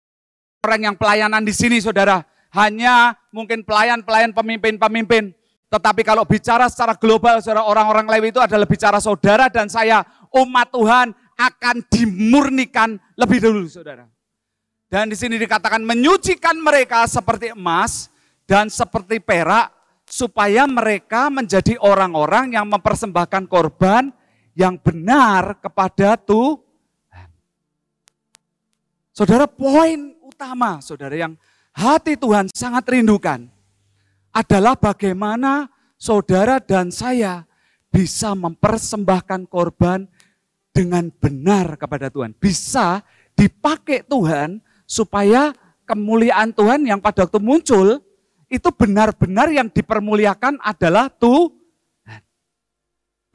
orang yang pelayanan di sini saudara, hanya mungkin pelayan-pelayan pemimpin-pemimpin. Tetapi kalau bicara secara global saudara orang-orang Lewi itu adalah bicara saudara dan saya umat Tuhan akan dimurnikan lebih dulu saudara. Dan di sini dikatakan menyucikan mereka seperti emas dan seperti perak supaya mereka menjadi orang-orang yang mempersembahkan korban yang benar kepada Tuhan. Saudara, poin utama saudara yang hati Tuhan sangat rindukan adalah bagaimana saudara dan saya bisa mempersembahkan korban dengan benar kepada Tuhan. Bisa dipakai Tuhan supaya kemuliaan Tuhan yang pada waktu muncul itu benar-benar yang dipermuliakan adalah Tuhan.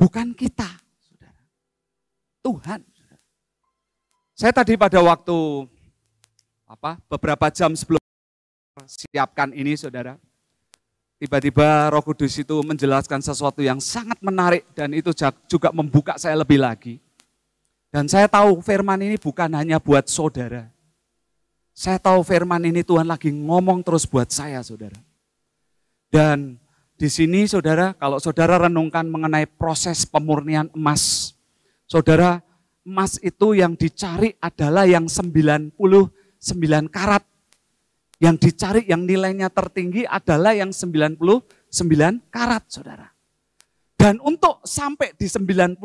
Bukan kita, Tuhan. Saya tadi pada waktu apa beberapa jam sebelum siapkan ini, saudara. Tiba-tiba roh kudus itu menjelaskan sesuatu yang sangat menarik dan itu juga membuka saya lebih lagi. Dan saya tahu firman ini bukan hanya buat saudara, saya tahu firman ini Tuhan lagi ngomong terus buat saya, saudara. Dan di sini, saudara, kalau saudara renungkan mengenai proses pemurnian emas, saudara, emas itu yang dicari adalah yang 99 karat. Yang dicari yang nilainya tertinggi adalah yang 99 karat, saudara. Dan untuk sampai di 99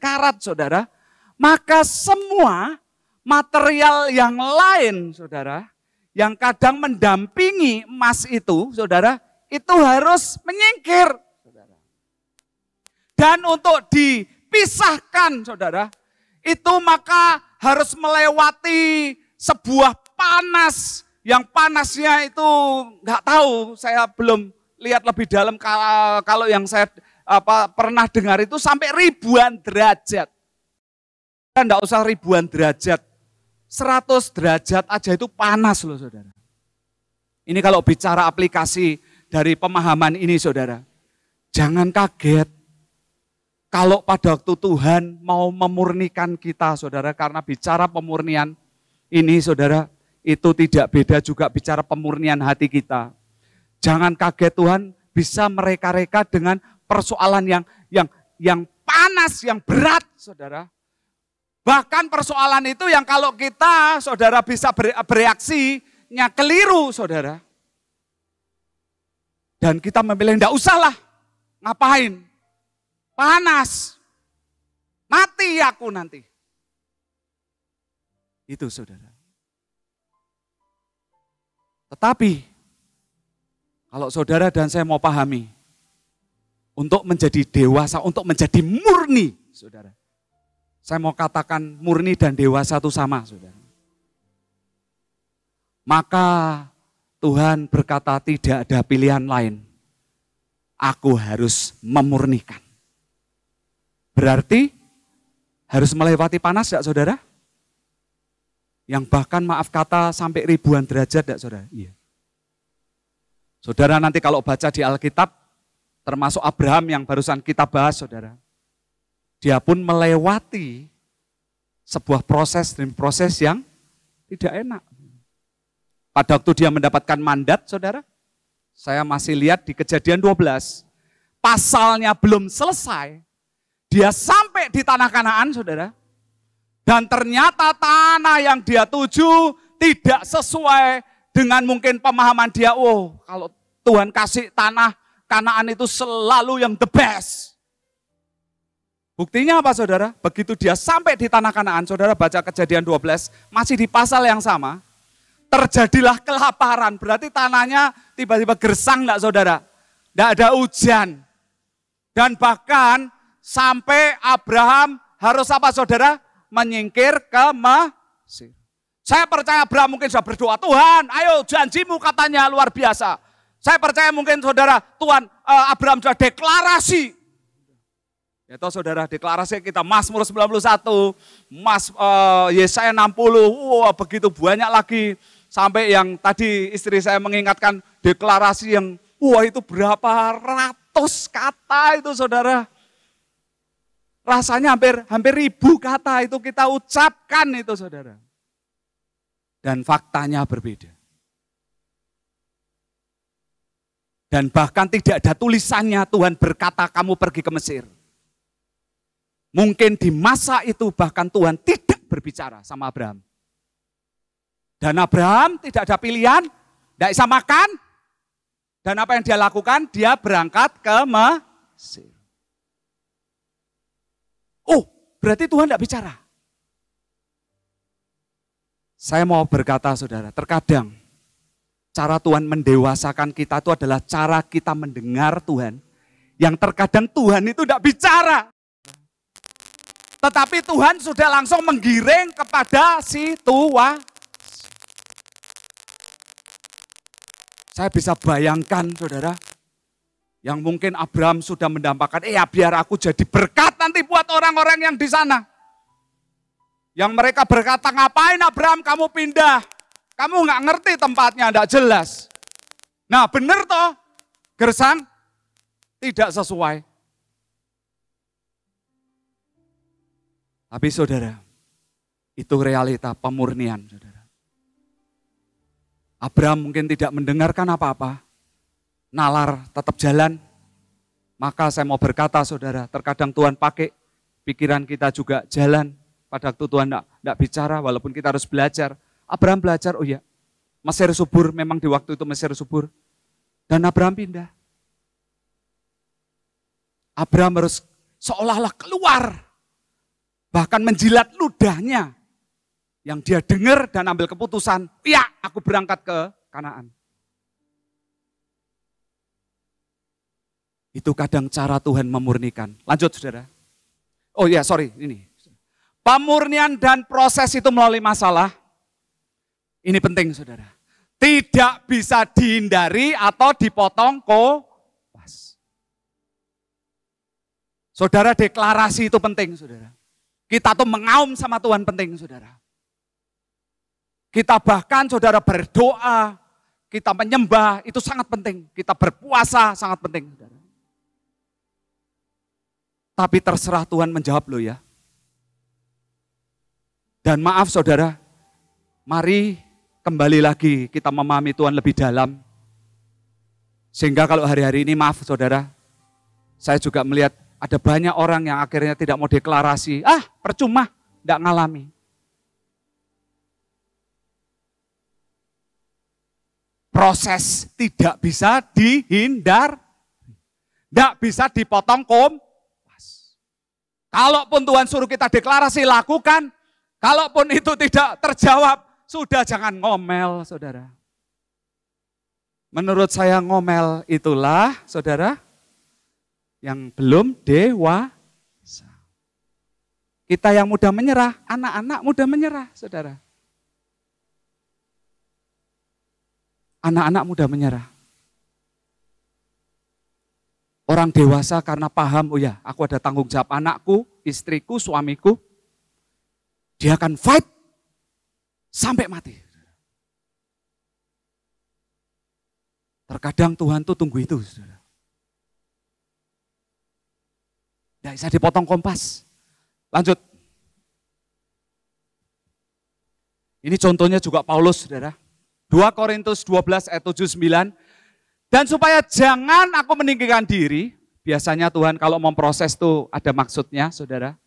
karat, saudara, maka semua material yang lain, saudara, yang kadang mendampingi emas itu, saudara, itu harus menyingkir. Saudara. Dan untuk dipisahkan, saudara, itu maka harus melewati sebuah panas yang panasnya itu nggak tahu saya belum lihat lebih dalam kalau, yang saya apa pernah dengar itu sampai ribuan derajat. Kan enggak usah ribuan derajat 100 derajat aja itu panas loh saudara. Ini kalau bicara aplikasi dari pemahaman ini saudara. Jangan kaget kalau pada waktu Tuhan mau memurnikan kita saudara. Karena bicara pemurnian ini saudara itu tidak beda juga bicara pemurnian hati kita. Jangan kaget Tuhan bisa mereka-reka dengan persoalan yang yang yang panas, yang berat saudara. Bahkan persoalan itu yang kalau kita, saudara, bisa bereaksinya keliru, saudara. Dan kita memilih, enggak usahlah. Ngapain? Panas. Mati aku nanti. Itu saudara. Tetapi, kalau saudara dan saya mau pahami, untuk menjadi dewasa, untuk menjadi murni, saudara saya mau katakan murni dan dewasa itu sama, saudara. Maka Tuhan berkata tidak ada pilihan lain. Aku harus memurnikan. Berarti harus melewati panas ya saudara? Yang bahkan maaf kata sampai ribuan derajat ya saudara? Iya. Saudara nanti kalau baca di Alkitab, termasuk Abraham yang barusan kita bahas saudara dia pun melewati sebuah proses dan proses yang tidak enak. Pada waktu dia mendapatkan mandat, saudara, saya masih lihat di kejadian 12, pasalnya belum selesai, dia sampai di tanah kanaan, saudara, dan ternyata tanah yang dia tuju tidak sesuai dengan mungkin pemahaman dia, oh kalau Tuhan kasih tanah kanaan itu selalu yang the best. Buktinya apa saudara? Begitu dia sampai di tanah kanaan, saudara baca kejadian 12, masih di pasal yang sama, terjadilah kelaparan. Berarti tanahnya tiba-tiba gersang enggak saudara? Enggak ada hujan. Dan bahkan sampai Abraham harus apa saudara? Menyingkir ke Mesir. Saya percaya Abraham mungkin sudah berdoa, Tuhan ayo janjimu katanya luar biasa. Saya percaya mungkin saudara, Tuhan eh, Abraham sudah deklarasi, Ya toh saudara deklarasi kita Mazmur 91, Mas uh, Yesaya 60, wah wow, begitu banyak lagi sampai yang tadi istri saya mengingatkan deklarasi yang wah itu berapa ratus kata itu saudara. Rasanya hampir hampir ribu kata itu kita ucapkan itu saudara. Dan faktanya berbeda. Dan bahkan tidak ada tulisannya Tuhan berkata kamu pergi ke Mesir Mungkin di masa itu bahkan Tuhan tidak berbicara sama Abraham. Dan Abraham tidak ada pilihan, tidak bisa makan. Dan apa yang dia lakukan? Dia berangkat ke Mesir. Oh, berarti Tuhan tidak bicara. Saya mau berkata saudara, terkadang cara Tuhan mendewasakan kita itu adalah cara kita mendengar Tuhan. Yang terkadang Tuhan itu tidak bicara. Tetapi Tuhan sudah langsung menggiring kepada si tua. Saya bisa bayangkan saudara, yang mungkin Abraham sudah mendampakkan, eh ya, biar aku jadi berkat nanti buat orang-orang yang di sana. Yang mereka berkata, ngapain Abraham kamu pindah? Kamu nggak ngerti tempatnya, enggak jelas. Nah benar toh, Gersang tidak sesuai. Tapi saudara, itu realita pemurnian saudara. Abraham mungkin tidak mendengarkan apa-apa, nalar tetap jalan, maka saya mau berkata saudara, terkadang Tuhan pakai pikiran kita juga jalan, pada waktu Tuhan tidak bicara, walaupun kita harus belajar. Abraham belajar, oh iya, Mesir subur, memang di waktu itu Mesir subur. Dan Abraham pindah. Abraham harus seolah-olah keluar bahkan menjilat ludahnya yang dia dengar dan ambil keputusan, ya aku berangkat ke Kanaan. Itu kadang cara Tuhan memurnikan. Lanjut saudara. Oh ya sorry ini. Pemurnian dan proses itu melalui masalah. Ini penting saudara. Tidak bisa dihindari atau dipotong pas. Saudara deklarasi itu penting saudara. Kita tuh mengaum sama Tuhan penting, saudara. Kita bahkan saudara berdoa, kita menyembah, itu sangat penting. Kita berpuasa sangat penting, saudara. Tapi terserah Tuhan menjawab lo ya. Dan maaf saudara, mari kembali lagi kita memahami Tuhan lebih dalam. Sehingga kalau hari-hari ini maaf saudara, saya juga melihat ada banyak orang yang akhirnya tidak mau deklarasi. Ah, percuma, tidak ngalami. Proses tidak bisa dihindar. Tidak bisa dipotong kom. Kalaupun Tuhan suruh kita deklarasi, lakukan. Kalaupun itu tidak terjawab, sudah jangan ngomel, saudara. Menurut saya ngomel itulah, saudara, yang belum dewasa. Kita yang mudah menyerah, anak-anak mudah menyerah, saudara. Anak-anak mudah menyerah. Orang dewasa karena paham, oh ya, aku ada tanggung jawab anakku, istriku, suamiku. Dia akan fight sampai mati. Terkadang Tuhan tuh tunggu itu, saudara. Tidak ya, bisa dipotong kompas. Lanjut. Ini contohnya juga Paulus, saudara. 2 Korintus 12 ayat 79. Dan supaya jangan aku meninggikan diri, biasanya Tuhan kalau memproses tuh ada maksudnya, saudara.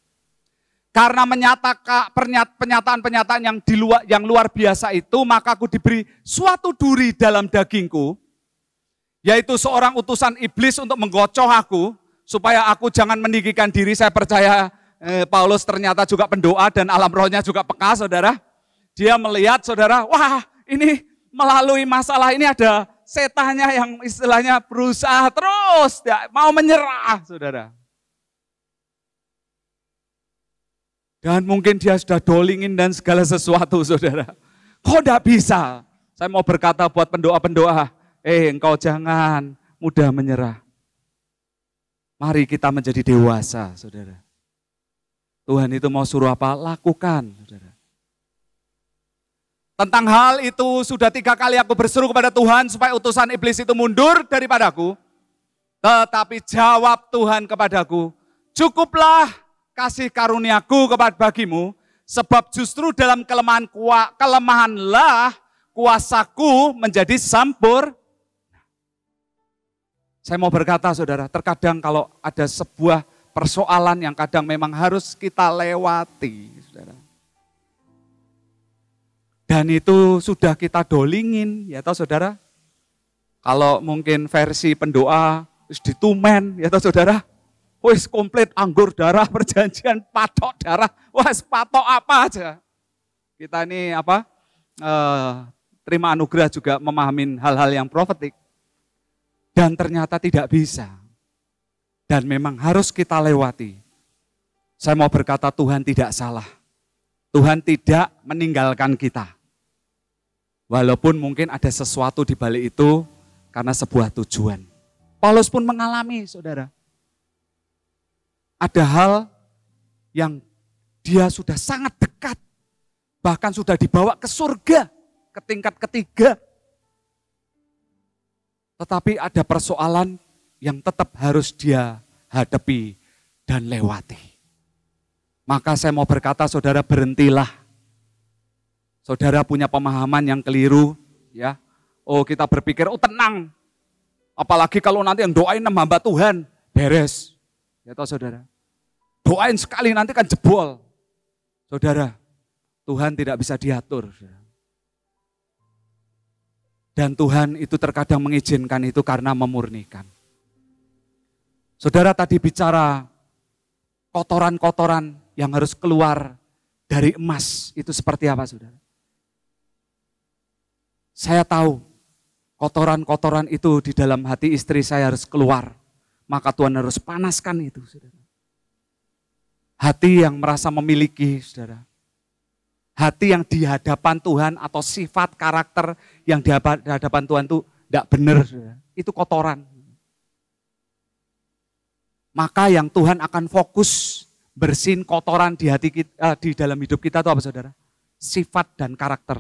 Karena menyatakan pernyataan-pernyataan yang di luar yang luar biasa itu, maka aku diberi suatu duri dalam dagingku, yaitu seorang utusan iblis untuk menggocoh aku, supaya aku jangan meninggikan diri. Saya percaya eh, Paulus ternyata juga pendoa dan alam rohnya juga peka, saudara. Dia melihat, saudara, wah ini melalui masalah ini ada setannya yang istilahnya berusaha terus, ya, mau menyerah, saudara. Dan mungkin dia sudah dolingin dan segala sesuatu, saudara. Kok tidak bisa? Saya mau berkata buat pendoa-pendoa, eh engkau jangan mudah menyerah. Mari kita menjadi dewasa, saudara. Tuhan itu mau suruh apa? Lakukan, saudara. Tentang hal itu sudah tiga kali aku berseru kepada Tuhan supaya utusan iblis itu mundur daripadaku. Tetapi jawab Tuhan kepadaku, cukuplah kasih karuniaku kepada bagimu, sebab justru dalam kelemahan kelemahanlah kuasaku menjadi sempurna. Saya mau berkata saudara, terkadang kalau ada sebuah persoalan yang kadang memang harus kita lewati. Saudara. Dan itu sudah kita dolingin, ya tahu saudara. Kalau mungkin versi pendoa ditumen, ya tahu saudara. Wes komplit anggur darah [LAUGHS] perjanjian patok darah, Wah, patok apa aja. Kita ini apa? Eh, terima anugerah juga memahamin hal-hal yang profetik dan ternyata tidak bisa. Dan memang harus kita lewati. Saya mau berkata Tuhan tidak salah. Tuhan tidak meninggalkan kita. Walaupun mungkin ada sesuatu di balik itu karena sebuah tujuan. Paulus pun mengalami, saudara. Ada hal yang dia sudah sangat dekat, bahkan sudah dibawa ke surga, ke tingkat ketiga, tetapi ada persoalan yang tetap harus dia hadapi dan lewati. Maka saya mau berkata saudara berhentilah. Saudara punya pemahaman yang keliru ya. Oh kita berpikir oh tenang. Apalagi kalau nanti yang doain nama hamba Tuhan beres. Ya toh saudara. Doain sekali nanti kan jebol. Saudara, Tuhan tidak bisa diatur. Saudara. Dan Tuhan itu terkadang mengizinkan itu karena memurnikan. Saudara tadi bicara kotoran-kotoran yang harus keluar dari emas itu seperti apa saudara? Saya tahu kotoran-kotoran itu di dalam hati istri saya harus keluar. Maka Tuhan harus panaskan itu saudara. Hati yang merasa memiliki saudara hati yang di hadapan Tuhan atau sifat karakter yang di hadapan Tuhan itu tidak benar. Itu kotoran. Maka yang Tuhan akan fokus bersin kotoran di hati kita, eh, di dalam hidup kita itu apa saudara? Sifat dan karakter.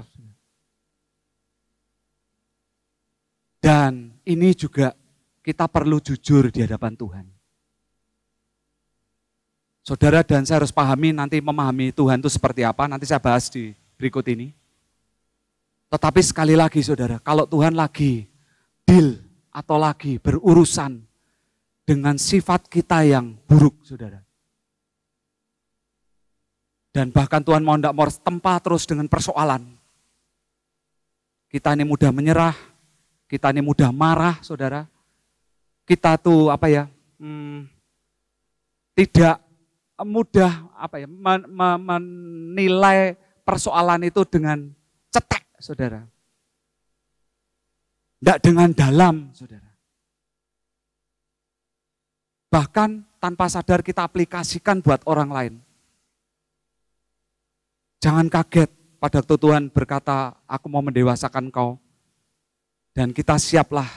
Dan ini juga kita perlu jujur di hadapan Tuhan. Saudara dan saya harus pahami nanti memahami Tuhan itu seperti apa, nanti saya bahas di berikut ini. Tetapi sekali lagi saudara, kalau Tuhan lagi deal atau lagi berurusan dengan sifat kita yang buruk saudara. Dan bahkan Tuhan mau tidak mau tempat terus dengan persoalan. Kita ini mudah menyerah, kita ini mudah marah saudara. Kita tuh apa ya, hmm, tidak mudah apa ya men, men, menilai persoalan itu dengan cetek, saudara. Tidak dengan dalam, saudara. Bahkan tanpa sadar kita aplikasikan buat orang lain. Jangan kaget pada waktu Tuhan berkata, aku mau mendewasakan kau. Dan kita siaplah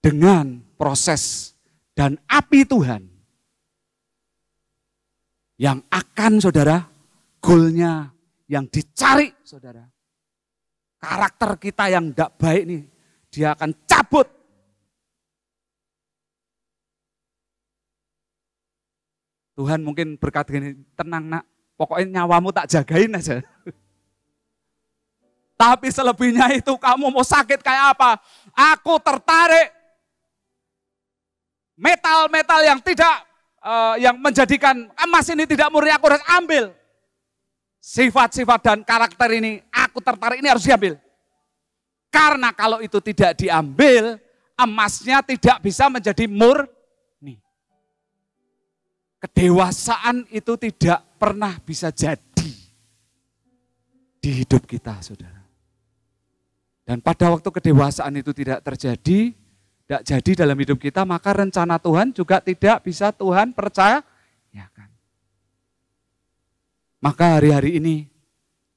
dengan proses dan api Tuhan yang akan saudara, goalnya yang dicari saudara. Karakter kita yang tidak baik nih, dia akan cabut. Tuhan mungkin berkata gini, tenang nak, pokoknya nyawamu tak jagain aja. [LAUGHS] Tapi selebihnya itu kamu mau sakit kayak apa? Aku tertarik metal-metal yang tidak Eh, yang menjadikan emas ini tidak murni aku harus ambil. Sifat-sifat dan karakter ini aku tertarik ini harus diambil. Karena kalau itu tidak diambil, emasnya tidak bisa menjadi murni. Kedewasaan itu tidak pernah bisa jadi di hidup kita, saudara. Dan pada waktu kedewasaan itu tidak terjadi, tidak jadi dalam hidup kita, maka rencana Tuhan juga tidak bisa Tuhan percaya ya kan Maka hari-hari ini,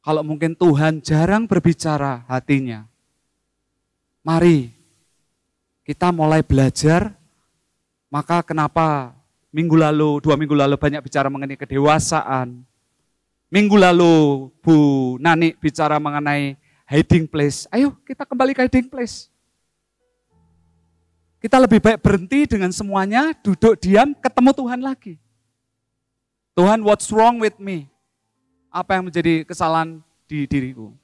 kalau mungkin Tuhan jarang berbicara hatinya, mari kita mulai belajar, maka kenapa minggu lalu, dua minggu lalu banyak bicara mengenai kedewasaan, minggu lalu Bu Nani bicara mengenai hiding place. Ayo kita kembali ke hiding place. Kita lebih baik berhenti dengan semuanya, duduk diam, ketemu Tuhan lagi. Tuhan, what's wrong with me? Apa yang menjadi kesalahan di diriku?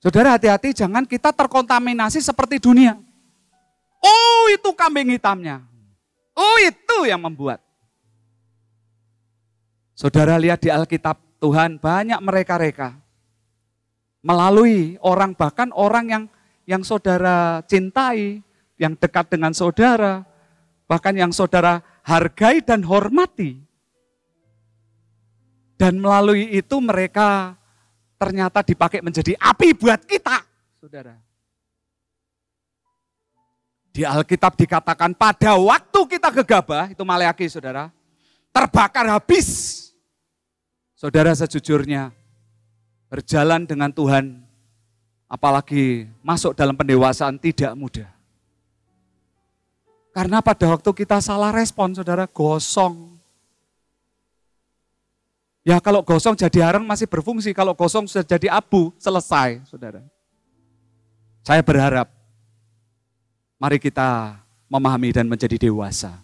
Saudara hati-hati jangan kita terkontaminasi seperti dunia. Oh, itu kambing hitamnya. Oh, itu yang membuat. Saudara lihat di Alkitab Tuhan banyak mereka-reka melalui orang bahkan orang yang yang saudara cintai, yang dekat dengan saudara, bahkan yang saudara hargai dan hormati. Dan melalui itu mereka ternyata dipakai menjadi api buat kita, saudara. Di Alkitab dikatakan pada waktu kita gegabah, itu Maleaki saudara, terbakar habis. Saudara sejujurnya, berjalan dengan Tuhan, apalagi masuk dalam pendewasaan tidak mudah. Karena pada waktu kita salah respon, saudara, gosong. Ya kalau gosong jadi arang masih berfungsi, kalau gosong sudah jadi abu, selesai, saudara. Saya berharap, mari kita memahami dan menjadi dewasa.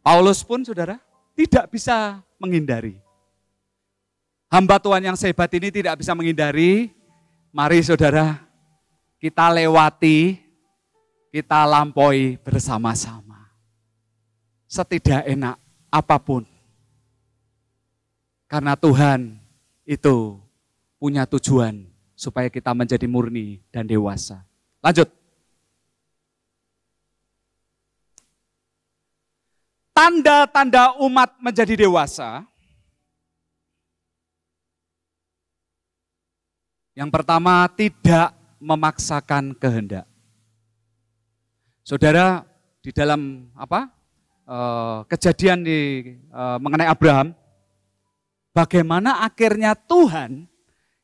Paulus pun, saudara, tidak bisa menghindari. Hamba Tuhan yang sehebat ini tidak bisa menghindari. Mari saudara, kita lewati kita lampaui bersama-sama. Setidak enak apapun. Karena Tuhan itu punya tujuan supaya kita menjadi murni dan dewasa. Lanjut. Tanda-tanda umat menjadi dewasa. Yang pertama, tidak memaksakan kehendak. Saudara di dalam apa eh, kejadian di eh, mengenai Abraham, bagaimana akhirnya Tuhan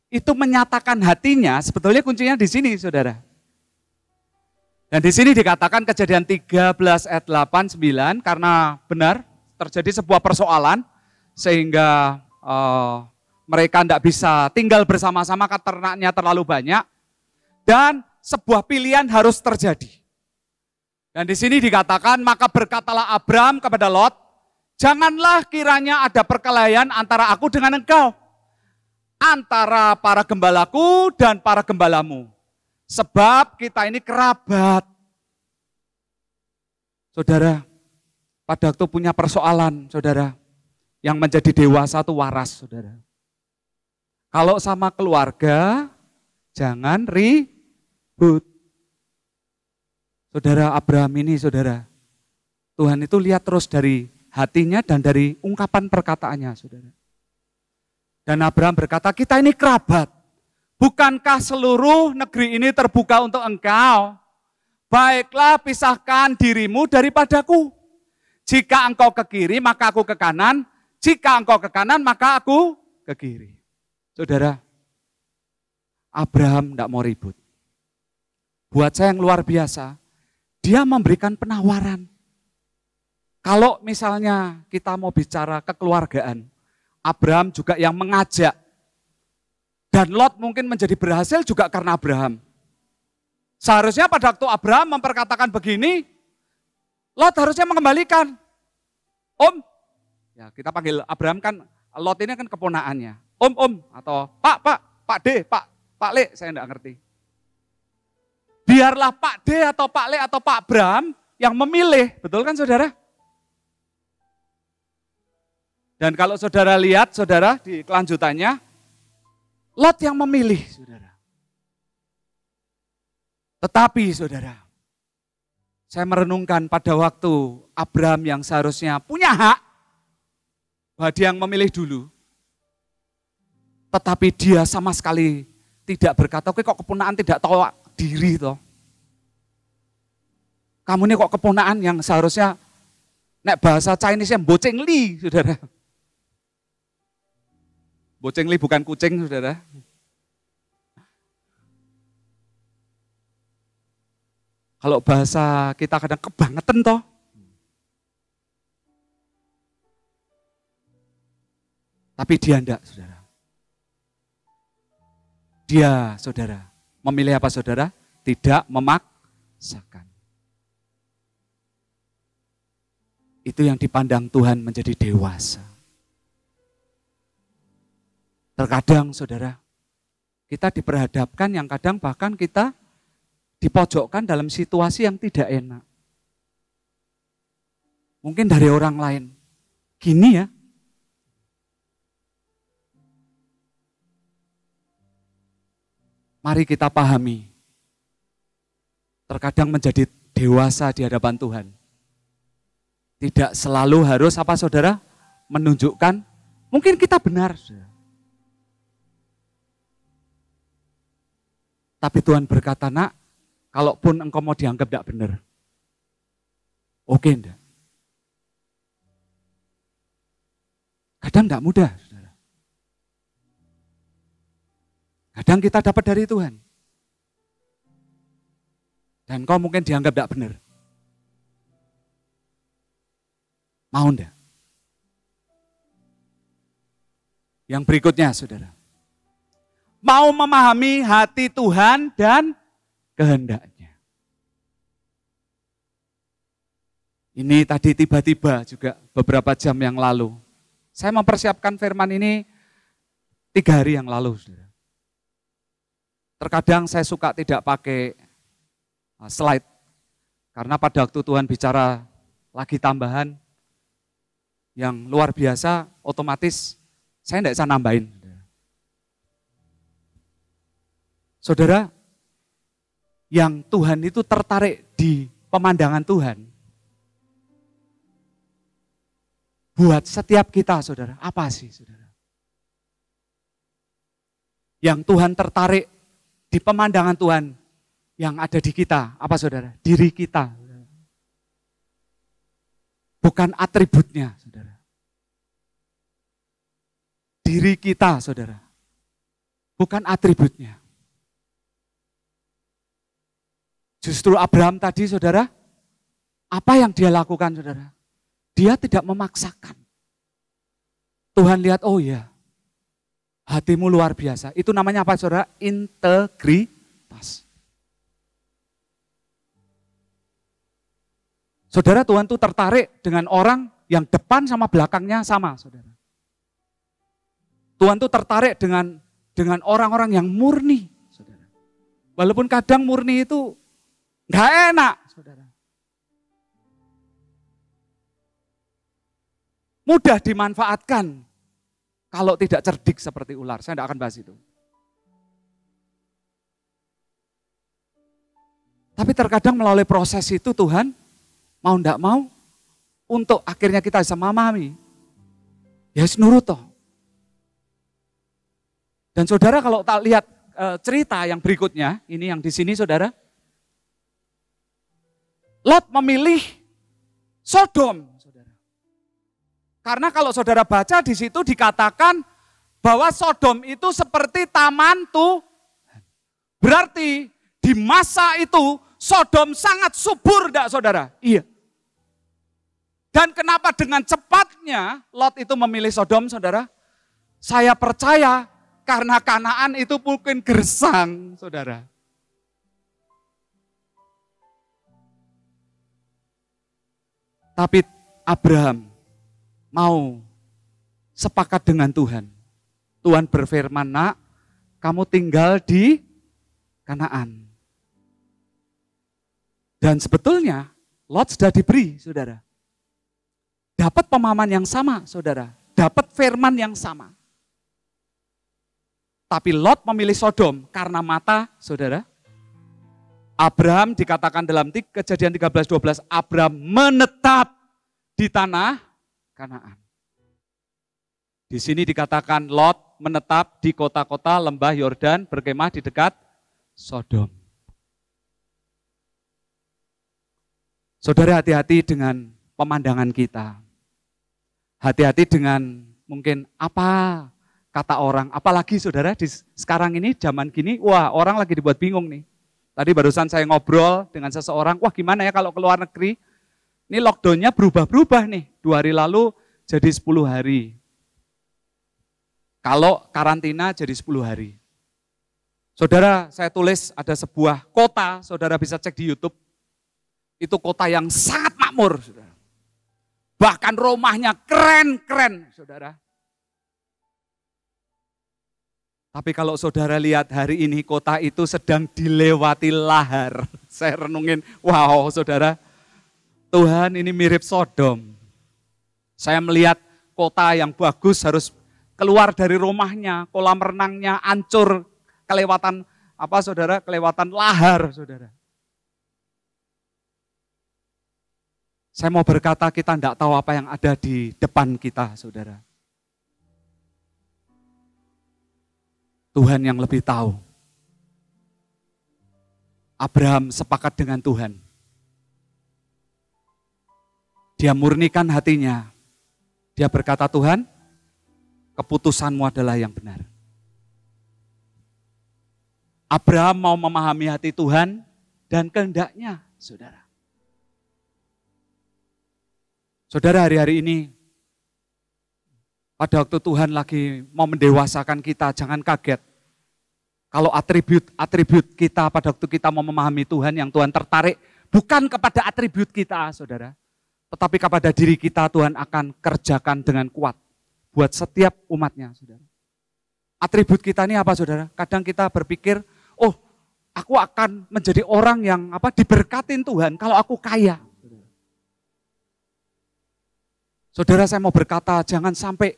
itu menyatakan hatinya, sebetulnya kuncinya di sini saudara. Dan di sini dikatakan kejadian 13 ayat 8, 9, karena benar terjadi sebuah persoalan, sehingga uh, mereka tidak bisa tinggal bersama-sama, karena ternaknya terlalu banyak, dan sebuah pilihan harus terjadi. Dan di sini dikatakan, maka berkatalah Abram kepada Lot, janganlah kiranya ada perkelahian antara aku dengan engkau, antara para gembalaku dan para gembalamu. Sebab kita ini kerabat. Saudara, pada waktu punya persoalan, saudara, yang menjadi dewasa itu waras, saudara. Kalau sama keluarga, jangan ribut. Saudara Abraham ini, saudara, Tuhan itu lihat terus dari hatinya dan dari ungkapan perkataannya, saudara. Dan Abraham berkata, kita ini kerabat. Bukankah seluruh negeri ini terbuka untuk engkau? Baiklah pisahkan dirimu daripadaku. Jika engkau ke kiri, maka aku ke kanan. Jika engkau ke kanan, maka aku ke kiri. Saudara, Abraham tidak mau ribut. Buat saya yang luar biasa, dia memberikan penawaran. Kalau misalnya kita mau bicara kekeluargaan, Abraham juga yang mengajak. Dan Lot mungkin menjadi berhasil juga karena Abraham. Seharusnya pada waktu Abraham memperkatakan begini, Lot harusnya mengembalikan. Om, ya kita panggil Abraham kan, Lot ini kan keponaannya. Om, om, atau pak, pak, pak D, pak, pak Le, saya enggak ngerti. Biarlah Pak D atau Pak Le atau Pak Bram yang memilih, betul kan saudara? Dan kalau saudara lihat, saudara, di kelanjutannya, Lot yang memilih, saudara. Tetapi, saudara, saya merenungkan pada waktu Abraham yang seharusnya punya hak, bahwa dia yang memilih dulu, tetapi dia sama sekali tidak berkata, oke kok kepunaan tidak tahu diri toh. Kamu ini kok keponaan yang seharusnya nek bahasa Chinese yang boceng li, saudara. Boceng li bukan kucing, saudara. Kalau bahasa kita kadang kebangetan toh. Tapi dia enggak, saudara. Dia, saudara, memilih apa saudara? Tidak memaksakan. Itu yang dipandang Tuhan menjadi dewasa. Terkadang saudara, kita diperhadapkan yang kadang bahkan kita dipojokkan dalam situasi yang tidak enak. Mungkin dari orang lain. Gini ya, Mari kita pahami. Terkadang menjadi dewasa di hadapan Tuhan. Tidak selalu harus apa saudara? Menunjukkan, mungkin kita benar. Tapi Tuhan berkata, nak, kalaupun engkau mau dianggap tidak benar. Oke okay, enggak? Kadang tidak mudah. Kadang kita dapat dari Tuhan. Dan kau mungkin dianggap tidak benar. Mau enggak? Yang berikutnya saudara. Mau memahami hati Tuhan dan kehendaknya. Ini tadi tiba-tiba juga beberapa jam yang lalu. Saya mempersiapkan firman ini tiga hari yang lalu. Saudara. Terkadang saya suka tidak pakai uh, slide. Karena pada waktu Tuhan bicara lagi tambahan yang luar biasa, otomatis saya tidak bisa nambahin. Saudara, yang Tuhan itu tertarik di pemandangan Tuhan, buat setiap kita, saudara, apa sih, saudara? Yang Tuhan tertarik di pemandangan Tuhan yang ada di kita. Apa saudara? Diri kita. Bukan atributnya, saudara. Diri kita, saudara. Bukan atributnya. Justru Abraham tadi, saudara, apa yang dia lakukan, saudara? Dia tidak memaksakan. Tuhan lihat, oh ya, Hatimu luar biasa. Itu namanya apa saudara? Integritas. Saudara Tuhan tuh tertarik dengan orang yang depan sama belakangnya sama, saudara. Tuhan tuh tertarik dengan dengan orang-orang yang murni, saudara. Walaupun kadang murni itu nggak enak, saudara. Mudah dimanfaatkan kalau tidak cerdik seperti ular, saya tidak akan bahas itu. Tapi terkadang melalui proses itu Tuhan mau tidak mau untuk akhirnya kita bisa memahami. Ya yes, nurut Dan saudara kalau tak lihat e, cerita yang berikutnya, ini yang di sini saudara. Lot memilih Sodom karena kalau saudara baca di situ dikatakan bahwa Sodom itu seperti taman tuh. Berarti di masa itu Sodom sangat subur enggak saudara? Iya. Dan kenapa dengan cepatnya Lot itu memilih Sodom saudara? Saya percaya karena Kanaan itu mungkin gersang saudara. Tapi Abraham mau sepakat dengan Tuhan. Tuhan berfirman, nak, kamu tinggal di Kanaan. Dan sebetulnya Lot sudah diberi, saudara. Dapat pemahaman yang sama, saudara. Dapat firman yang sama. Tapi Lot memilih Sodom karena mata, saudara. Abraham dikatakan dalam kejadian 13-12, Abraham menetap di tanah Kanaan. Di sini dikatakan Lot menetap di kota-kota lembah Yordan berkemah di dekat Sodom. Saudara hati-hati dengan pemandangan kita. Hati-hati dengan mungkin apa kata orang. Apalagi saudara di sekarang ini zaman gini, wah orang lagi dibuat bingung nih. Tadi barusan saya ngobrol dengan seseorang, wah gimana ya kalau ke luar negeri? Ini lockdownnya berubah-berubah nih. Dua hari lalu jadi 10 hari. Kalau karantina jadi 10 hari. Saudara, saya tulis ada sebuah kota, saudara bisa cek di Youtube. Itu kota yang sangat makmur. Saudara. Bahkan rumahnya keren-keren, saudara. Tapi kalau saudara lihat hari ini kota itu sedang dilewati lahar. [LAUGHS] Saya renungin, wow saudara, Tuhan ini mirip Sodom. Saya melihat kota yang bagus harus keluar dari rumahnya, kolam renangnya hancur, kelewatan apa saudara, kelewatan lahar saudara. Saya mau berkata kita tidak tahu apa yang ada di depan kita saudara. Tuhan yang lebih tahu. Abraham sepakat dengan Tuhan dia murnikan hatinya. Dia berkata, Tuhan, keputusanmu adalah yang benar. Abraham mau memahami hati Tuhan dan kehendaknya, saudara. Saudara hari-hari ini, pada waktu Tuhan lagi mau mendewasakan kita, jangan kaget. Kalau atribut-atribut kita pada waktu kita mau memahami Tuhan yang Tuhan tertarik, bukan kepada atribut kita, saudara. Tetapi kepada diri kita Tuhan akan kerjakan dengan kuat. Buat setiap umatnya, saudara. Atribut kita ini apa, saudara? Kadang kita berpikir, oh aku akan menjadi orang yang apa diberkatin Tuhan kalau aku kaya. Saudara saya mau berkata, jangan sampai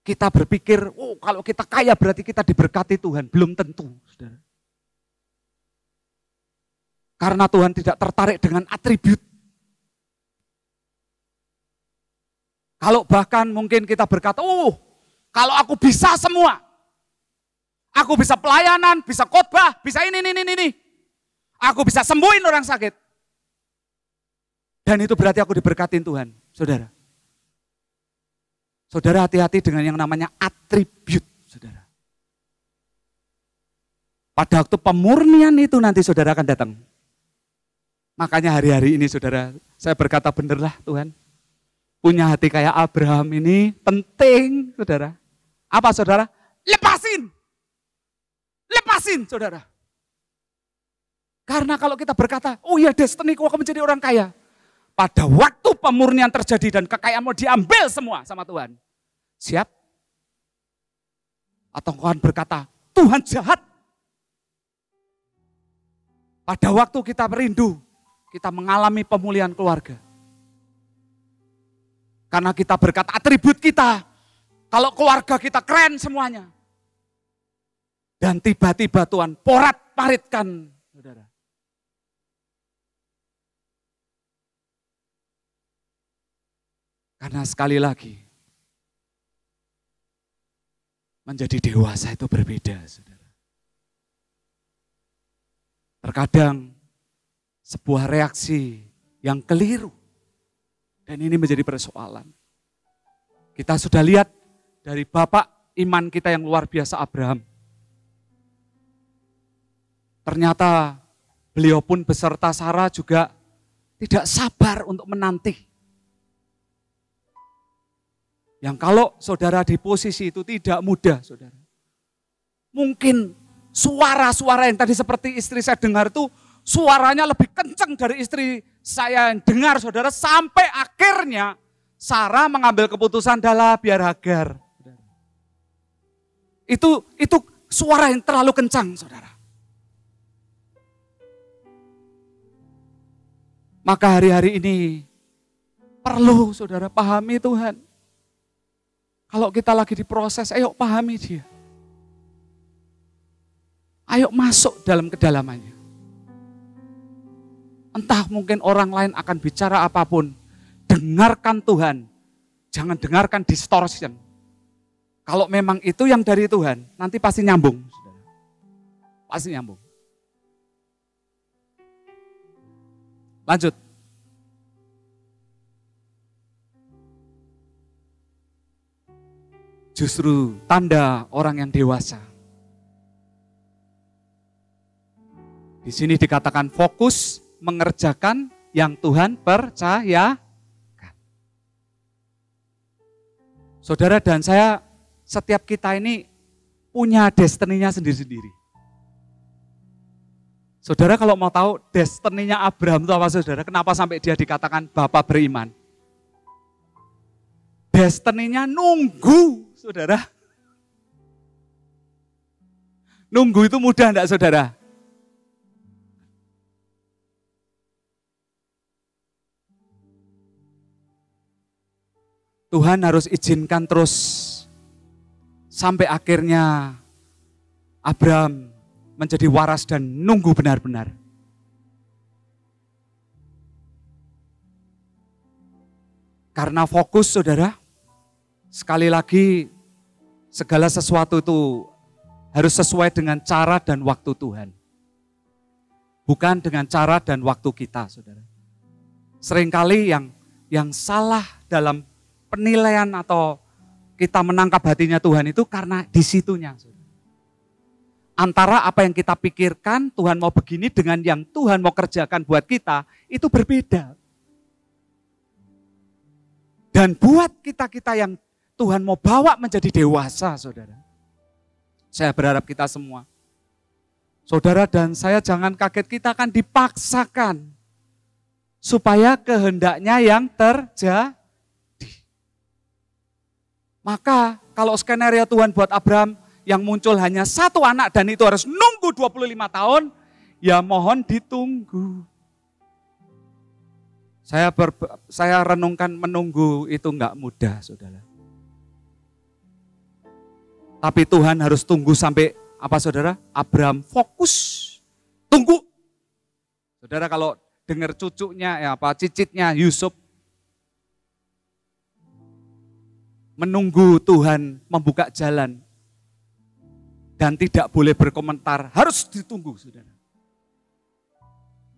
kita berpikir, oh kalau kita kaya berarti kita diberkati Tuhan. Belum tentu, saudara. Karena Tuhan tidak tertarik dengan atribut Kalau bahkan mungkin kita berkata, "Oh, kalau aku bisa semua. Aku bisa pelayanan, bisa khotbah, bisa ini ini ini ini. Aku bisa sembuhin orang sakit." Dan itu berarti aku diberkatin Tuhan, Saudara. Saudara hati-hati dengan yang namanya atribut, Saudara. Pada waktu pemurnian itu nanti Saudara akan datang. Makanya hari-hari ini Saudara, saya berkata benerlah Tuhan, punya hati kayak Abraham ini penting, saudara. Apa saudara? Lepasin. Lepasin, saudara. Karena kalau kita berkata, oh iya destiny aku akan menjadi orang kaya. Pada waktu pemurnian terjadi dan kekayaan mau diambil semua sama Tuhan. Siap? Atau kau berkata, Tuhan jahat. Pada waktu kita merindu, kita mengalami pemulihan keluarga. Karena kita berkat atribut kita. Kalau keluarga kita keren semuanya. Dan tiba-tiba Tuhan porat paritkan. Saudara. Karena sekali lagi, menjadi dewasa itu berbeda, saudara. Terkadang sebuah reaksi yang keliru dan ini menjadi persoalan. Kita sudah lihat dari bapak iman kita yang luar biasa Abraham. Ternyata beliau pun beserta Sarah juga tidak sabar untuk menanti. Yang kalau saudara di posisi itu tidak mudah, saudara. Mungkin suara-suara yang tadi seperti istri saya dengar itu suaranya lebih kencang dari istri saya dengar saudara sampai akhirnya Sarah mengambil keputusan dalam biar agar Itu itu suara yang terlalu kencang, saudara. Maka hari-hari ini perlu saudara pahami Tuhan. Kalau kita lagi diproses, ayo pahami dia. Ayo masuk dalam kedalamannya. Entah mungkin orang lain akan bicara apapun. Dengarkan Tuhan. Jangan dengarkan distortion. Kalau memang itu yang dari Tuhan, nanti pasti nyambung. Pasti nyambung. Lanjut. Justru tanda orang yang dewasa. Di sini dikatakan fokus mengerjakan yang Tuhan percayakan. Saudara dan saya, setiap kita ini punya destininya sendiri-sendiri. Saudara kalau mau tahu destininya Abraham itu apa saudara, kenapa sampai dia dikatakan Bapak beriman? Destininya nunggu, saudara. Nunggu itu mudah enggak saudara? Tuhan harus izinkan terus sampai akhirnya Abraham menjadi waras dan nunggu benar-benar. Karena fokus saudara, sekali lagi segala sesuatu itu harus sesuai dengan cara dan waktu Tuhan. Bukan dengan cara dan waktu kita, saudara. Seringkali yang yang salah dalam penilaian atau kita menangkap hatinya Tuhan itu karena disitunya. Antara apa yang kita pikirkan Tuhan mau begini dengan yang Tuhan mau kerjakan buat kita itu berbeda. Dan buat kita-kita yang Tuhan mau bawa menjadi dewasa, saudara. Saya berharap kita semua. Saudara dan saya jangan kaget kita akan dipaksakan. Supaya kehendaknya yang terjadi maka kalau skenario Tuhan buat Abraham yang muncul hanya satu anak dan itu harus nunggu 25 tahun, ya mohon ditunggu. Saya ber, saya renungkan menunggu itu enggak mudah, saudara. Tapi Tuhan harus tunggu sampai apa, saudara? Abraham fokus, tunggu. Saudara kalau dengar cucunya ya apa cicitnya Yusuf menunggu Tuhan membuka jalan dan tidak boleh berkomentar, harus ditunggu, saudara.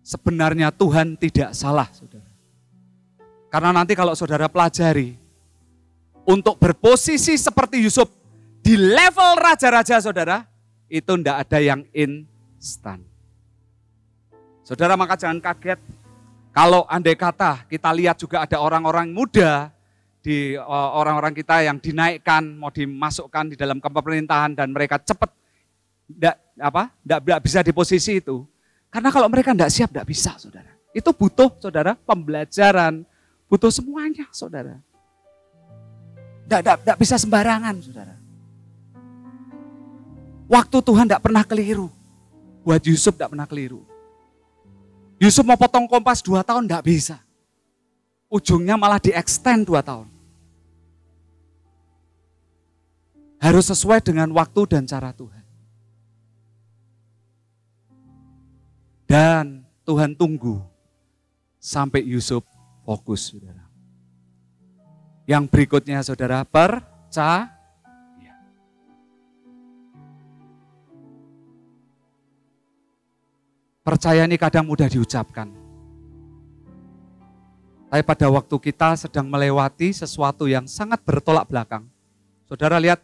Sebenarnya Tuhan tidak salah, saudara. Karena nanti kalau saudara pelajari, untuk berposisi seperti Yusuf di level raja-raja saudara, itu tidak ada yang instan. Saudara maka jangan kaget kalau andai kata kita lihat juga ada orang-orang muda di eh, orang-orang kita yang dinaikkan, mau dimasukkan di dalam pemerintahan dan mereka cepat tidak apa? Enggak, bisa di posisi itu. Karena kalau mereka tidak siap tidak bisa, Saudara. Itu butuh Saudara pembelajaran, butuh semuanya, Saudara. tidak bisa sembarangan, Saudara. Waktu Tuhan tidak pernah keliru. Buat Yusuf tidak pernah keliru. Yusuf mau potong kompas dua tahun tidak bisa ujungnya malah extend dua tahun. Harus sesuai dengan waktu dan cara Tuhan. Dan Tuhan tunggu sampai Yusuf fokus, saudara. Yang berikutnya, saudara, percaya. Percaya ini kadang mudah diucapkan, tapi pada waktu kita sedang melewati sesuatu yang sangat bertolak belakang. Saudara lihat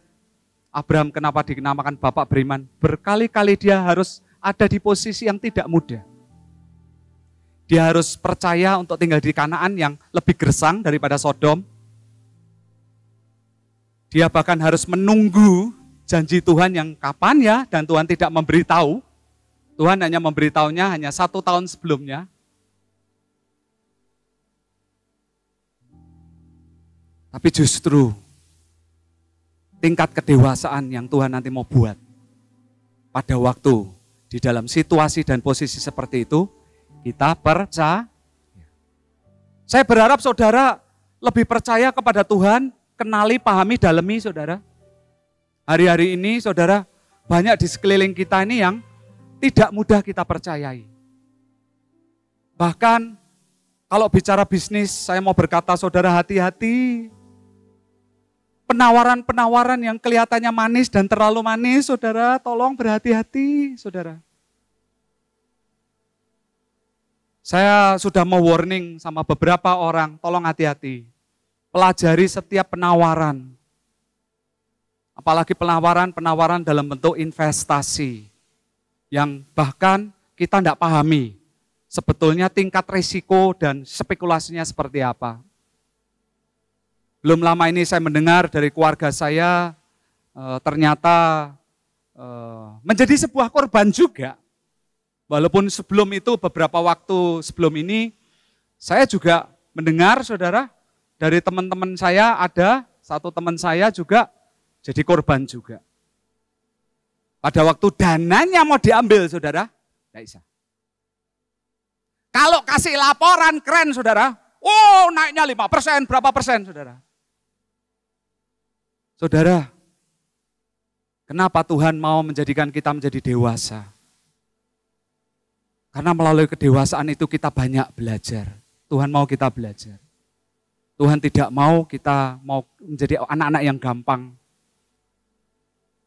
Abraham kenapa dinamakan bapak beriman? Berkali-kali dia harus ada di posisi yang tidak mudah. Dia harus percaya untuk tinggal di Kanaan yang lebih gersang daripada Sodom. Dia bahkan harus menunggu janji Tuhan yang kapan ya dan Tuhan tidak memberitahu. Tuhan hanya memberitahunya hanya satu tahun sebelumnya. Tapi justru tingkat kedewasaan yang Tuhan nanti mau buat pada waktu di dalam situasi dan posisi seperti itu, kita percaya. Saya berharap saudara lebih percaya kepada Tuhan, kenali, pahami, dalami saudara. Hari-hari ini saudara, banyak di sekeliling kita ini yang tidak mudah kita percayai. Bahkan kalau bicara bisnis, saya mau berkata saudara hati-hati penawaran-penawaran yang kelihatannya manis dan terlalu manis, saudara, tolong berhati-hati, saudara. Saya sudah mau warning sama beberapa orang, tolong hati-hati. Pelajari setiap penawaran. Apalagi penawaran-penawaran dalam bentuk investasi. Yang bahkan kita tidak pahami sebetulnya tingkat risiko dan spekulasinya seperti apa. Belum lama ini saya mendengar dari keluarga saya e, ternyata e, menjadi sebuah korban juga. Walaupun sebelum itu beberapa waktu sebelum ini saya juga mendengar saudara dari teman-teman saya ada satu teman saya juga jadi korban juga. Pada waktu dananya mau diambil saudara, tidak bisa. Kalau kasih laporan keren saudara, oh naiknya 5 persen, berapa persen saudara. Saudara, kenapa Tuhan mau menjadikan kita menjadi dewasa? Karena melalui kedewasaan itu kita banyak belajar. Tuhan mau kita belajar. Tuhan tidak mau kita mau menjadi anak-anak yang gampang.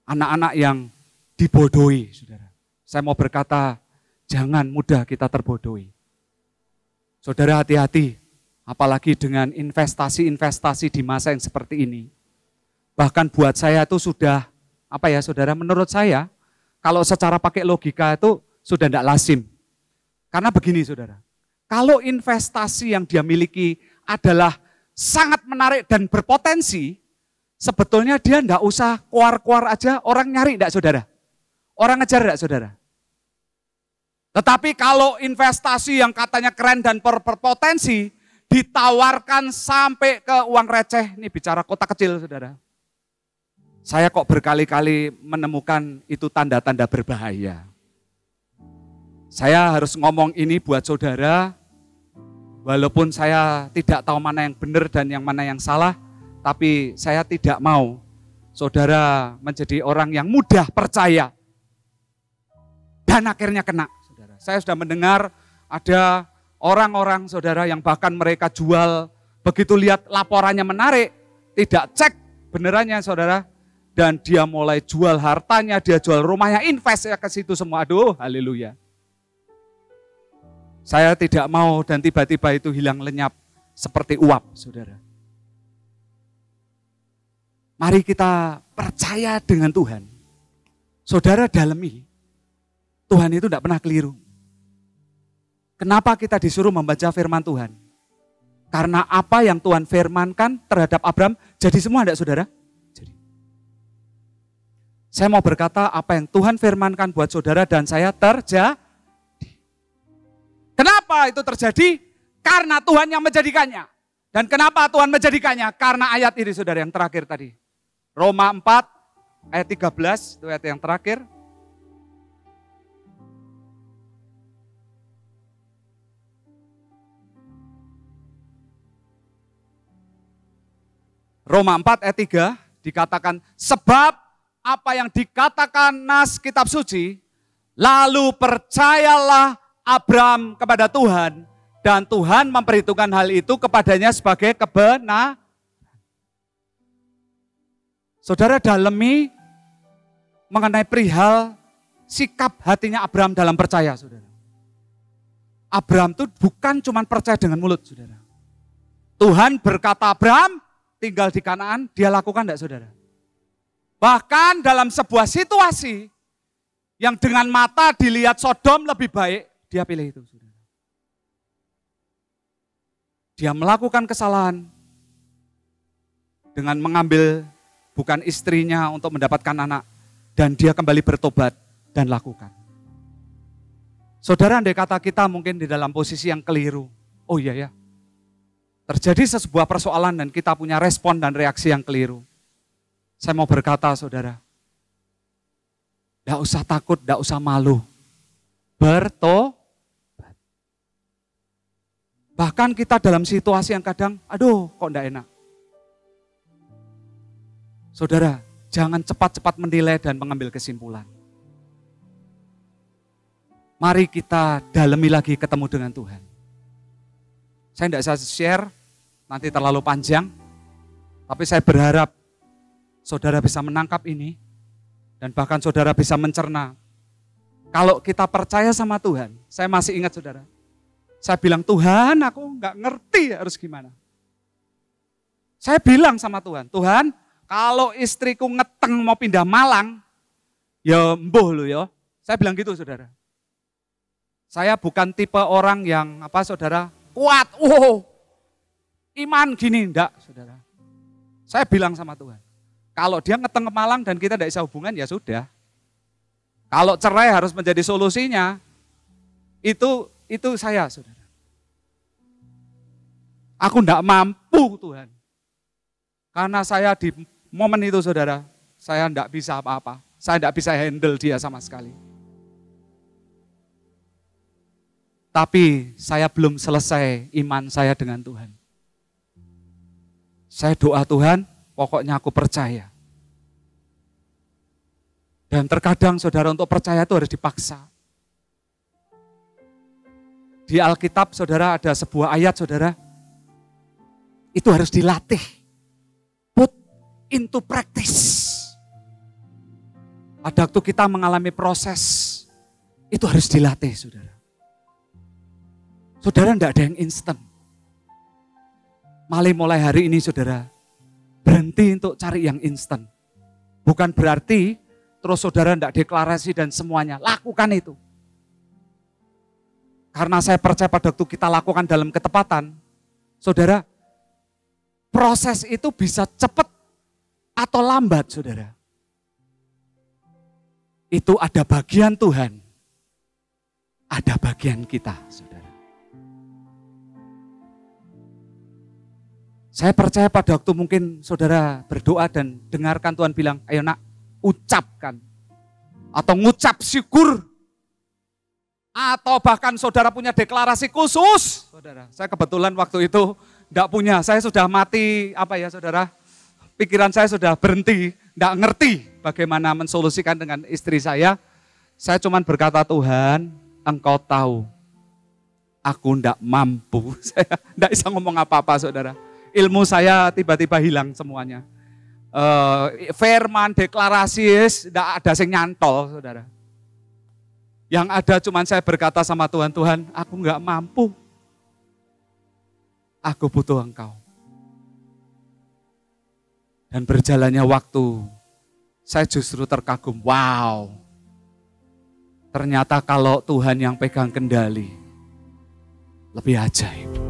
Anak-anak yang dibodohi, saudara. Saya mau berkata, jangan mudah kita terbodohi. Saudara hati-hati, apalagi dengan investasi-investasi di masa yang seperti ini. Bahkan buat saya itu sudah, apa ya saudara, menurut saya, kalau secara pakai logika itu sudah tidak lazim Karena begini saudara, kalau investasi yang dia miliki adalah sangat menarik dan berpotensi, sebetulnya dia tidak usah keluar-keluar aja orang nyari tidak saudara? Orang ngejar tidak saudara? Tetapi kalau investasi yang katanya keren dan berpotensi, ditawarkan sampai ke uang receh, ini bicara kota kecil saudara. Saya kok berkali-kali menemukan itu tanda-tanda berbahaya. Saya harus ngomong ini buat saudara, walaupun saya tidak tahu mana yang benar dan yang mana yang salah, tapi saya tidak mau saudara menjadi orang yang mudah percaya. Dan akhirnya kena, saudara. Saya sudah mendengar ada orang-orang saudara yang bahkan mereka jual begitu lihat laporannya menarik, tidak cek benerannya saudara, dan dia mulai jual hartanya, dia jual rumahnya, invest ya ke situ semua. Aduh, haleluya. Saya tidak mau dan tiba-tiba itu hilang lenyap seperti uap, Saudara. Mari kita percaya dengan Tuhan. Saudara dalami, Tuhan itu tidak pernah keliru. Kenapa kita disuruh membaca firman Tuhan? Karena apa yang Tuhan firmankan terhadap Abram jadi semua tidak saudara? Saya mau berkata apa yang Tuhan firmankan buat saudara dan saya terjadi. Kenapa itu terjadi? Karena Tuhan yang menjadikannya. Dan kenapa Tuhan menjadikannya? Karena ayat ini saudara yang terakhir tadi. Roma 4 ayat 13, itu ayat yang terakhir. Roma 4 ayat 3 dikatakan sebab apa yang dikatakan nas kitab suci, lalu percayalah Abram kepada Tuhan dan Tuhan memperhitungkan hal itu kepadanya sebagai kebenar. Saudara dalami mengenai perihal sikap hatinya Abram dalam percaya, saudara. Abram itu bukan cuma percaya dengan mulut, saudara. Tuhan berkata Abram, tinggal di Kanaan, dia lakukan enggak, saudara? Bahkan dalam sebuah situasi yang dengan mata dilihat Sodom lebih baik, dia pilih itu. Dia melakukan kesalahan dengan mengambil bukan istrinya untuk mendapatkan anak. Dan dia kembali bertobat dan lakukan. Saudara, andai kata kita mungkin di dalam posisi yang keliru. Oh iya ya, terjadi sebuah persoalan dan kita punya respon dan reaksi yang keliru. Saya mau berkata saudara, tidak usah takut, tidak usah malu. Bertobat. Bahkan kita dalam situasi yang kadang, aduh kok tidak enak. Saudara, jangan cepat-cepat menilai dan mengambil kesimpulan. Mari kita dalami lagi ketemu dengan Tuhan. Saya tidak bisa share, nanti terlalu panjang. Tapi saya berharap saudara bisa menangkap ini, dan bahkan saudara bisa mencerna. Kalau kita percaya sama Tuhan, saya masih ingat saudara, saya bilang Tuhan aku nggak ngerti harus gimana. Saya bilang sama Tuhan, Tuhan kalau istriku ngeteng mau pindah Malang, ya mboh lo ya. Saya bilang gitu saudara. Saya bukan tipe orang yang apa saudara kuat, wow, iman gini enggak saudara. Saya bilang sama Tuhan, kalau dia ngeteng ke Malang dan kita tidak bisa hubungan, ya sudah. Kalau cerai harus menjadi solusinya. Itu itu saya, saudara. Aku tidak mampu, Tuhan. Karena saya di momen itu, saudara, saya tidak bisa apa-apa. Saya tidak bisa handle dia sama sekali. Tapi saya belum selesai iman saya dengan Tuhan. Saya doa Tuhan, Pokoknya aku percaya. Dan terkadang saudara untuk percaya itu harus dipaksa. Di Alkitab saudara ada sebuah ayat saudara, itu harus dilatih. Put into practice. Pada waktu kita mengalami proses, itu harus dilatih saudara. Saudara tidak ada yang instan. Malih mulai hari ini saudara, Berhenti untuk cari yang instan. Bukan berarti terus saudara tidak deklarasi dan semuanya. Lakukan itu. Karena saya percaya pada waktu kita lakukan dalam ketepatan, saudara, proses itu bisa cepat atau lambat, saudara. Itu ada bagian Tuhan, ada bagian kita. Saudara. Saya percaya pada waktu mungkin saudara berdoa dan dengarkan Tuhan bilang, ayo nak, ucapkan. Atau ngucap syukur. Atau bahkan saudara punya deklarasi khusus. Saudara, saya kebetulan waktu itu tidak punya. Saya sudah mati, apa ya saudara, pikiran saya sudah berhenti. tidak ngerti bagaimana mensolusikan dengan istri saya. Saya cuma berkata, Tuhan, engkau tahu aku tidak mampu. [LAUGHS] Saya tidak bisa ngomong apa-apa, saudara ilmu saya tiba-tiba hilang semuanya. Uh, firman, deklarasi, tidak ada yang nyantol, saudara. Yang ada cuman saya berkata sama Tuhan, Tuhan, aku nggak mampu. Aku butuh Engkau. Dan berjalannya waktu, saya justru terkagum. Wow, ternyata kalau Tuhan yang pegang kendali, lebih ajaib.